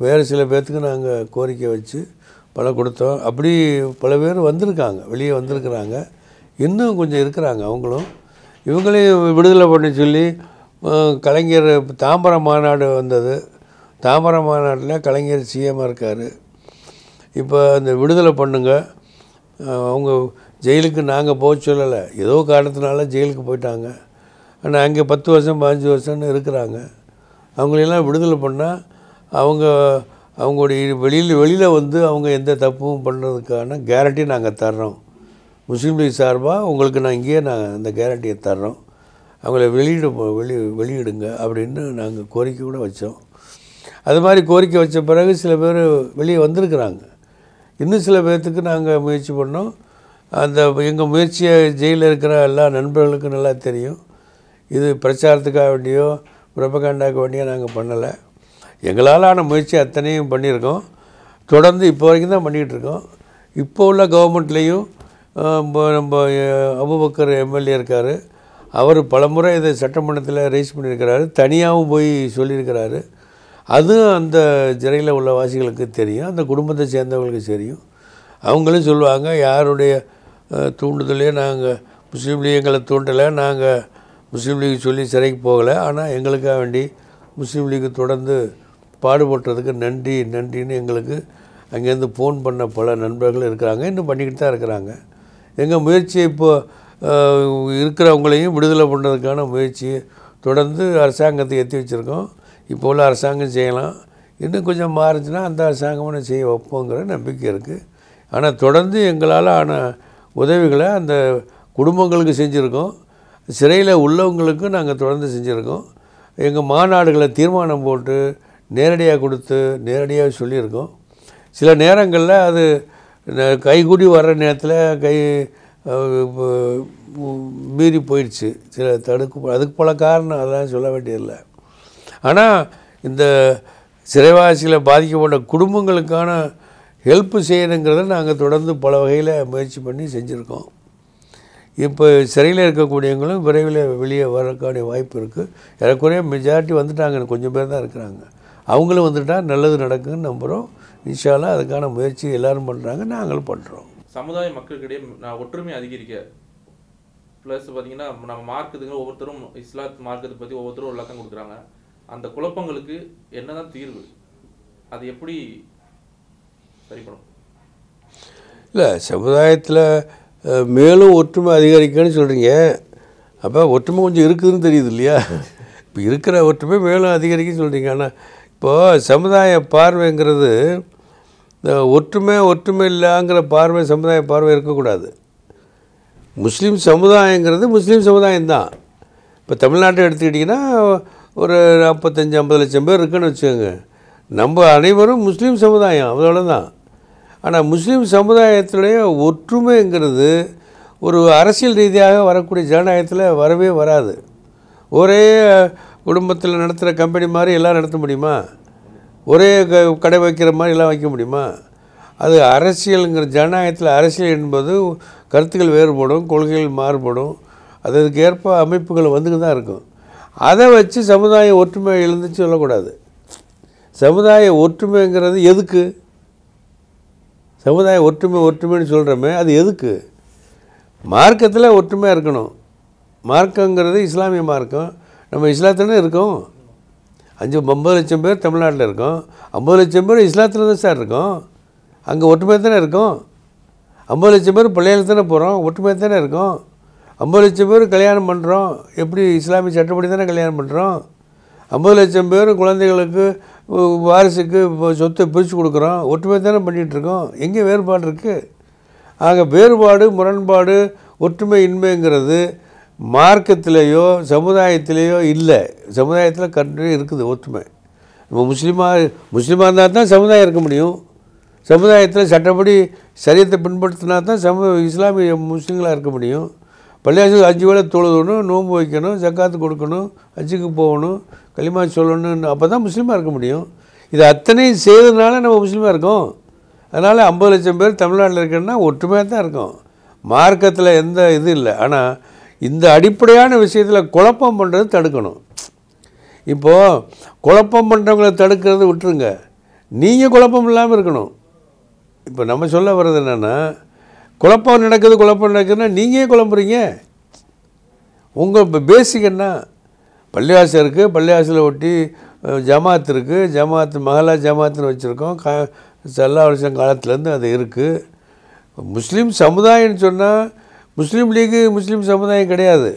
வேறு சில பேர்த்துக்கு நாங்கள் கோரிக்கை வச்சு பல கொடுத்தோம் அப்படி பல பேர் வந்திருக்காங்க வெளியே வந்திருக்கிறாங்க இன்னும் கொஞ்சம் இருக்கிறாங்க அவங்களும் இவங்களையும் விடுதலை பண்ண சொல்லி கலைஞர் தாம்பர மாநாடு வந்தது தாம்பரம் மாநாட்டில் கலைஞர் சிஎம்மாக இருக்கார் இப்போ அந்த விடுதலை பண்ணுங்க அவங்க ஜெயிலுக்கு நாங்கள் போக சொல்லலை ஏதோ காரணத்தினால ஜெயிலுக்கு போயிட்டாங்க ஆனால் அங்கே பத்து வருஷம் பதினஞ்சு வருஷம்னு இருக்கிறாங்க அவங்களெல்லாம் விடுதலை பண்ணால் அவங்க அவங்களுடைய வெளியில் வெளியில் வந்து அவங்க எந்த தப்பும் பண்ணுறதுக்கான கேரண்டி நாங்கள் தர்றோம் முஸ்லீம் லீக் சார்பாக உங்களுக்கு நான் இங்கேயே நாங்கள் இந்த கேரண்டியை தர்றோம் அவங்கள வெளியிட வெளி வெளியிடுங்க அப்படின்னு நாங்கள் கோரிக்கை கூட வச்சோம் அது மாதிரி கோரிக்கை வச்ச பிறகு சில பேர் வெளியே வந்திருக்கிறாங்க இன்னும் சில பேர்த்துக்கு நாங்கள் முயற்சி பண்ணோம் அந்த எங்கள் முயற்சியை ஜெயிலில் இருக்கிற எல்லா நண்பர்களுக்கும் நல்லா தெரியும் இது பிரச்சாரத்துக்காக வேண்டியோ பிரபகாண்டாக்க வேண்டியோ நாங்கள் பண்ணலை எங்களால் ஆன முயற்சி அத்தனையும் பண்ணியிருக்கோம் தொடர்ந்து இப்போ வரைக்கும் தான் பண்ணிக்கிட்டு இருக்கோம் இப்போ உள்ள கவர்மெண்ட்லேயும் நம்ம அபுபக்கர் எம்எல்ஏ இருக்கார் அவர் பலமுறை இதை சட்டமன்றத்தில் ரைஸ் பண்ணியிருக்கிறாரு தனியாகவும் போய் சொல்லியிருக்கிறாரு அதுவும் அந்த சிறையில் உள்ள வாசிகளுக்கு தெரியும் அந்த குடும்பத்தை சேர்ந்தவங்களுக்கு தெரியும் அவங்களும் சொல்லுவாங்க யாருடைய தூண்டுதலே நாங்கள் முஸ்லீம் லீக் எங்களை தூண்டலை நாங்கள் முஸ்லீம் லீக் சொல்லி சிறைக்கு போகலை ஆனால் எங்களுக்காக வேண்டி முஸ்லீம் லீக்கு தொடர்ந்து பாடுபட்டுறதுக்கு நன்றி நன்றின்னு எங்களுக்கு அங்கேருந்து ஃபோன் பண்ண பல நண்பர்கள் இருக்கிறாங்க இன்னும் பண்ணிக்கிட்டு தான் இருக்கிறாங்க எங்கள் முயற்சியை இப்போது இருக்கிறவங்களையும் விடுதலை பண்ணுறதுக்கான முயற்சியை தொடர்ந்து அரசாங்கத்தை எத்தி வச்சுருக்கோம் இப்போ உள்ள அரசாங்கம் செய்யலாம் இன்னும் கொஞ்சம் மாறுச்சுன்னா அந்த அரசாங்கமும் செய்ய வைப்போங்கிற நம்பிக்கை இருக்குது ஆனால் தொடர்ந்து எங்களால் ஆன உதவிகளை அந்த குடும்பங்களுக்கு செஞ்சுருக்கோம் சிறையில் உள்ளவங்களுக்கும் நாங்கள் தொடர்ந்து செஞ்சுருக்கோம் எங்கள் மாநாடுகளை தீர்மானம் போட்டு நேரடியாக கொடுத்து நேரடியாக சொல்லியிருக்கோம் சில நேரங்களில் அது கைகூடி வர்ற நேரத்தில் கை மீறி போயிடுச்சு சில தடுக்கு அதுக்கு பல காரணம் அதெல்லாம் சொல்ல வேண்டியதில்லை ஆனால் இந்த சிறைவாசியில் பாதிக்கப்பட்ட குடும்பங்களுக்கான ஹெல்ப் செய்யணுங்கிறத நாங்கள் தொடர்ந்து பல வகையில் முயற்சி பண்ணி செஞ்சுருக்கோம் இப்போ சிறையில் இருக்கக்கூடியவங்களும் விரைவில் வெளியே வரக்கூடிய வாய்ப்பு இருக்குது எனக்குறைய மெஜாரிட்டி வந்துட்டாங்க கொஞ்சம் பேர் தான் இருக்கிறாங்க அவங்களும் வந்துட்டால் நல்லது நடக்குன்னு நம்புகிறோம் நிச்சயம் அதுக்கான முயற்சி எல்லோரும் பண்ணுறாங்க நாங்களும் பண்ணுறோம் சமுதாய மக்களுக்கிடையே நான் ஒற்றுமை அதிகரிக்க ப்ளஸ் பார்த்திங்கன்னா நம்ம மார்க்கத்துக்கு ஒவ்வொருத்தரும் இஸ்லாத் மார்க்கத்தை பற்றி ஒவ்வொருத்தரும் விளக்கம் கொடுக்குறாங்க அந்த குழப்பங்களுக்கு தான் தீர்வு அது எப்படி சரிப்படும் இல்லை சமுதாயத்தில் மேலும் ஒற்றுமை அதிகரிக்கன்னு சொல்கிறீங்க அப்போ ஒற்றுமை கொஞ்சம் இருக்குதுன்னு தெரியுது இல்லையா இப்போ இருக்கிற ஒற்றுமை மேலும் அதிகரிக்கன்னு சொல்கிறீங்க ஆனால் இப்போது சமுதாய பார்வைங்கிறது இந்த ஒற்றுமை ஒற்றுமை இல்லைங்கிற பார்வை சமுதாய பார்வை இருக்கக்கூடாது முஸ்லீம் சமுதாயங்கிறது முஸ்லீம் சமுதாயம் தான் இப்போ தமிழ்நாட்டை எடுத்துக்கிட்டிங்கன்னா ஒரு நாற்பத்தஞ்சு ஐம்பது லட்சம் பேர் இருக்குன்னு வச்சுக்கோங்க நம்ம அனைவரும் முஸ்லீம் சமுதாயம் அவ்வளோதான் ஆனால் முஸ்லீம் சமுதாயத்துடைய ஒற்றுமைங்கிறது ஒரு அரசியல் ரீதியாக வரக்கூடிய ஜனநாயகத்தில் வரவே வராது ஒரே குடும்பத்தில் நடத்துகிற கம்பெனி மாதிரி எல்லாம் நடத்த முடியுமா ஒரே க கடை வைக்கிற மாதிரி எல்லாம் வைக்க முடியுமா அது அரசியலுங்கிற ஜனநாயகத்தில் அரசியல் என்பது கருத்துக்கள் வேறுபடும் கொள்கைகள் மாறுபடும் அது அதுக்கு ஏற்ப அமைப்புகள் வந்துக்கு தான் இருக்கும் அதை வச்சு சமுதாய ஒற்றுமை எழுந்துச்சு சொல்லக்கூடாது சமுதாய ஒற்றுமைங்கிறது எதுக்கு சமுதாய ஒற்றுமை ஒற்றுமைன்னு சொல்கிறோமே அது எதுக்கு மார்க்கத்தில் ஒற்றுமையாக இருக்கணும் மார்க்கங்கிறது இஸ்லாமிய மார்க்கம் நம்ம இஸ்லாத்தானே இருக்கோம் அஞ்சு ஐம்பது லட்சம் பேர் தமிழ்நாட்டில் இருக்கோம் ஐம்பது லட்சம் பேர் இஸ்லாத்தில் தான் சார் இருக்கோம் அங்கே ஒற்றுமையாக தானே இருக்கோம் ஐம்பது லட்சம் பேர் பிள்ளைகள் தானே போகிறோம் ஒற்றுமையாக தானே இருக்கோம் ஐம்பது லட்சம் பேர் கல்யாணம் பண்ணுறோம் எப்படி இஸ்லாமிய சட்டப்படி தானே கல்யாணம் பண்ணுறோம் ஐம்பது லட்சம் பேர் குழந்தைகளுக்கு வாரிசுக்கு சொத்தை பிரித்து கொடுக்குறோம் ஒற்றுமை தானே பண்ணிகிட்ருக்கோம் எங்கே வேறுபாடு இருக்குது ஆக வேறுபாடு முரண்பாடு ஒற்றுமை இன்மைங்கிறது மார்க்கத்திலேயோ சமுதாயத்திலேயோ இல்லை சமுதாயத்தில் கண்டினியூ இருக்குது ஒற்றுமை நம்ம முஸ்லீமாக முஸ்லீமாக இருந்தால் தான் சமுதாயம் இருக்க முடியும் சமுதாயத்தில் சட்டப்படி சரியத்தை பின்பற்றினா தான் சம இஸ்லாமிய முஸ்லீம்களாக இருக்க முடியும் பள்ளியாசு அஞ்சு வேலை தொழுதணும் நோன்பு வைக்கணும் ஜக்காத்து கொடுக்கணும் அஞ்சுக்கு போகணும் களிமா சொல்லணும்னு அப்போ தான் முஸ்லீமாக இருக்க முடியும் இது அத்தனையும் செய்ததுனால நம்ம முஸ்லீமாக இருக்கோம் அதனால் ஐம்பது லட்சம் பேர் தமிழ்நாட்டில் இருக்கணும்னா ஒற்றுமையாக தான் இருக்கும் மார்க்கத்தில் எந்த இது இல்லை ஆனால் இந்த அடிப்படையான விஷயத்தில் குழப்பம் பண்ணுறது தடுக்கணும் இப்போது குழப்பம் பண்ணுறவங்கள தடுக்கிறது விட்டுருங்க நீங்கள் குழப்பம் இல்லாமல் இருக்கணும் இப்போ நம்ம சொல்ல வர்றது என்னென்னா குழப்பம் நடக்குது குழப்பம் நடக்குதுன்னா நீங்களே குழம்புறீங்க உங்கள் இப்போ பேசிக் என்ன பள்ளிவாசல் இருக்குது பள்ளிவாசலை ஒட்டி ஜமாத் இருக்குது ஜமாத் மகளா ஜமாத்துன்னு வச்சுருக்கோம் கா எல்லா வருஷம் காலத்துலேருந்து அது இருக்குது முஸ்லீம் சமுதாயம்னு சொன்னால் முஸ்லீம் லீகு முஸ்லீம் சமுதாயம் கிடையாது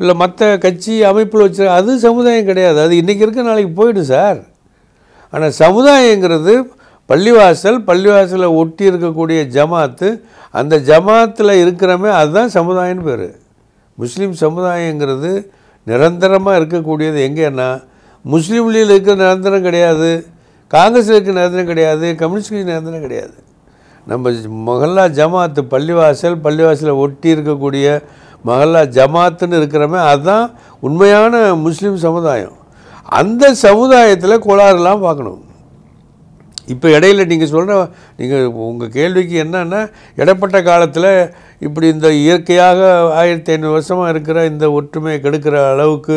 இல்லை மற்ற கட்சி அமைப்பில் வச்சு அது சமுதாயம் கிடையாது அது இன்றைக்கி இருக்க நாளைக்கு போயிடும் சார் ஆனால் சமுதாயங்கிறது பள்ளிவாசல் பள்ளிவாசலை ஒட்டி இருக்கக்கூடிய ஜமாத்து அந்த ஜமாத்தில் இருக்கிறமே அதுதான் சமுதாயம்னு பேர் முஸ்லீம் சமுதாயங்கிறது நிரந்தரமாக இருக்கக்கூடியது எங்கேன்னா முஸ்லீம் லீகில் இருக்கிற நிரந்தரம் கிடையாது காங்கிரஸில் இருக்கிற நிரந்தரம் கிடையாது கம்யூனிஸ்ட் நிரந்தரம் கிடையாது நம்ம மொஹல்லா ஜமாத்து பள்ளிவாசல் பள்ளிவாசலில் ஒட்டி இருக்கக்கூடிய மொஹல்லா ஜமாத்துன்னு இருக்கிறமே அதுதான் உண்மையான முஸ்லீம் சமுதாயம் அந்த சமுதாயத்தில் கோளாறுலாம் பார்க்கணும் இப்போ இடையில நீங்கள் சொல்கிற நீங்கள் உங்கள் கேள்விக்கு என்னென்னா இடைப்பட்ட காலத்தில் இப்படி இந்த இயற்கையாக ஆயிரத்தி ஐநூறு வருஷமாக இருக்கிற இந்த ஒற்றுமையை கெடுக்கிற அளவுக்கு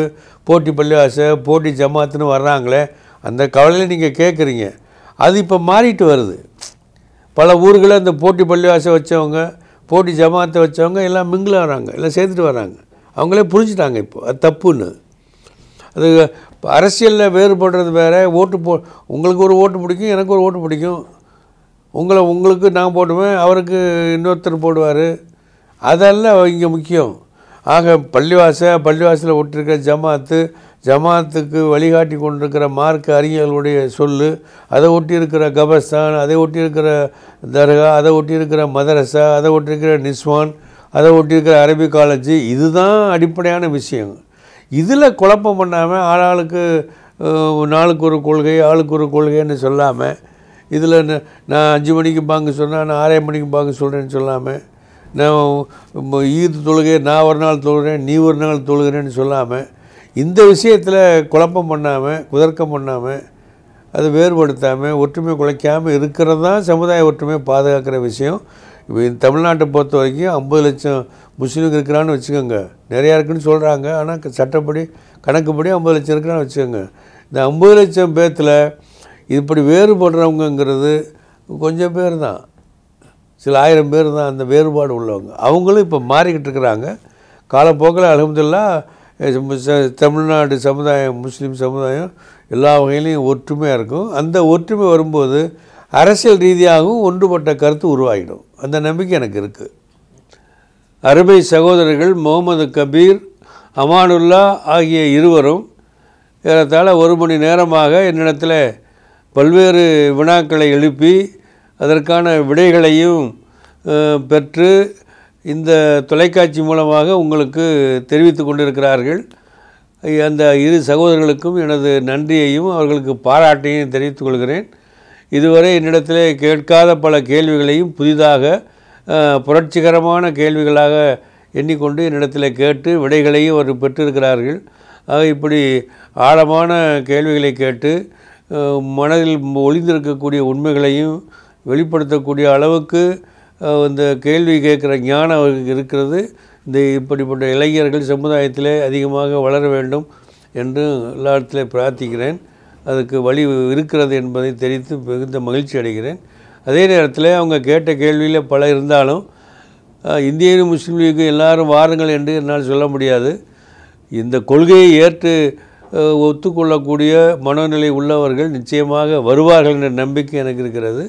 போட்டி பள்ளிவாச போட்டி ஜமாத்துன்னு வர்றாங்களே அந்த கவலையில் நீங்கள் கேட்குறீங்க அது இப்போ மாறிட்டு வருது பல ஊர்களில் இந்த போட்டி பள்ளிவாசம் வச்சவங்க போட்டி ஜமாத்தை வச்சவங்க எல்லாம் மிங்கில் வராங்க எல்லாம் சேர்த்துட்டு வராங்க அவங்களே புரிஞ்சுட்டாங்க இப்போ அது தப்புன்னு அது அரசியலில் வேறுபடுறது வேறு ஓட்டு போ உங்களுக்கு ஒரு ஓட்டு பிடிக்கும் எனக்கு ஒரு ஓட்டு பிடிக்கும் உங்களை உங்களுக்கு நான் போடுவேன் அவருக்கு இன்னொருத்தர் போடுவார் அதெல்லாம் இங்கே முக்கியம் ஆக பள்ளிவாசை பள்ளிவாசலில் ஒட்டிருக்க ஜமாத்து ஜமாத்துக்கு வழிகாட்டி கொண்டிருக்கிற மார்க்க அறிஞர்களுடைய சொல்லு அதை ஒட்டியிருக்கிற கபஸ்தான் அதை ஒட்டியிருக்கிற தர்கா அதை ஒட்டியிருக்கிற மதரசா அதை ஒட்டியிருக்கிற நிஸ்வான் அதை ஒட்டியிருக்கிற அரபி காலேஜ் இதுதான் அடிப்படையான விஷயம் இதில் குழப்பம் பண்ணாமல் ஆளாளுக்கு நாளுக்கு ஒரு கொள்கை ஆளுக்கு ஒரு கொள்கைன்னு சொல்லாமல் இதில் நான் அஞ்சு மணிக்கு பாங்க சொன்னால் நான் ஆறே மணிக்கு பாங்க சொல்கிறேன்னு சொல்லாமல் நான் ஈத் தொழுகை நான் ஒரு நாள் தொழுகிறேன் நீ ஒரு நாள் தொழுகிறேன்னு சொல்லாமல் இந்த விஷயத்தில் குழப்பம் பண்ணாமல் குதர்க்கம் பண்ணாமல் அது வேறுபடுத்தாமல் ஒற்றுமை குலைக்காமல் இருக்கிறது தான் சமுதாய ஒற்றுமையை பாதுகாக்கிற விஷயம் இப்போ தமிழ்நாட்டை பொறுத்த வரைக்கும் ஐம்பது லட்சம் முஸ்லீம் இருக்கிறான்னு வச்சுக்கோங்க நிறையா இருக்குன்னு சொல்கிறாங்க ஆனால் சட்டப்படி கணக்குப்படி ஐம்பது லட்சம் இருக்கிறான்னு வச்சுக்கோங்க இந்த ஐம்பது லட்சம் பேர்த்தில் இப்படி வேறுபடுறவங்கங்கிறது கொஞ்சம் பேர் தான் சில ஆயிரம் பேர் தான் அந்த வேறுபாடு உள்ளவங்க அவங்களும் இப்போ மாறிக்கிட்டு இருக்கிறாங்க காலப்போக்கில் அலமதுல்லா தமிழ்நாடு சமுதாயம் முஸ்லீம் சமுதாயம் எல்லா வகையிலையும் ஒற்றுமையாக இருக்கும் அந்த ஒற்றுமை வரும்போது அரசியல் ரீதியாகவும் ஒன்றுபட்ட கருத்து உருவாகிடும் அந்த நம்பிக்கை எனக்கு இருக்குது அருமை சகோதரர்கள் முகமது கபீர் அமானுல்லா ஆகிய இருவரும் ஏறத்தாழ ஒரு மணி நேரமாக என்னிடத்தில் பல்வேறு வினாக்களை எழுப்பி அதற்கான விடைகளையும் பெற்று இந்த தொலைக்காட்சி மூலமாக உங்களுக்கு தெரிவித்து கொண்டிருக்கிறார்கள் அந்த இரு சகோதரர்களுக்கும் எனது நன்றியையும் அவர்களுக்கு பாராட்டையும் தெரிவித்துக் கொள்கிறேன் இதுவரை என்னிடத்தில் கேட்காத பல கேள்விகளையும் புதிதாக புரட்சிகரமான கேள்விகளாக எண்ணிக்கொண்டு என்னிடத்தில் கேட்டு விடைகளையும் அவர் பெற்றிருக்கிறார்கள் ஆக இப்படி ஆழமான கேள்விகளை கேட்டு மனதில் ஒளிந்திருக்கக்கூடிய உண்மைகளையும் வெளிப்படுத்தக்கூடிய அளவுக்கு இந்த கேள்வி கேட்குற ஞானம் அவருக்கு இருக்கிறது இந்த இப்படிப்பட்ட இளைஞர்கள் சமுதாயத்தில் அதிகமாக வளர வேண்டும் என்று எல்லா இடத்துல பிரார்த்திக்கிறேன் அதுக்கு வழி இருக்கிறது என்பதை தெரிவித்து மிகுந்த மகிழ்ச்சி அடைகிறேன் அதே நேரத்தில் அவங்க கேட்ட கேள்வியில் பல இருந்தாலும் இந்தியனும் முஸ்லீம் எல்லாரும் வாருங்கள் என்று என்னால் சொல்ல முடியாது இந்த கொள்கையை ஏற்று ஒத்துக்கொள்ளக்கூடிய மனநிலை உள்ளவர்கள் நிச்சயமாக வருவார்கள் என்ற நம்பிக்கை எனக்கு இருக்கிறது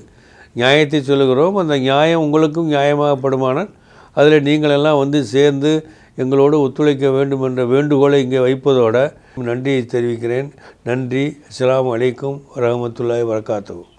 நியாயத்தை சொல்லுகிறோம் அந்த நியாயம் உங்களுக்கும் நியாயமாகப்படுமானால் அதில் நீங்களெல்லாம் வந்து சேர்ந்து எங்களோடு ஒத்துழைக்க வேண்டும் என்ற வேண்டுகோளை இங்கே வைப்பதோடு நன்றியை தெரிவிக்கிறேன் நன்றி அஸ்லாம் அலைக்கும் வரமத்துல்லாய் வரகாத்தவும்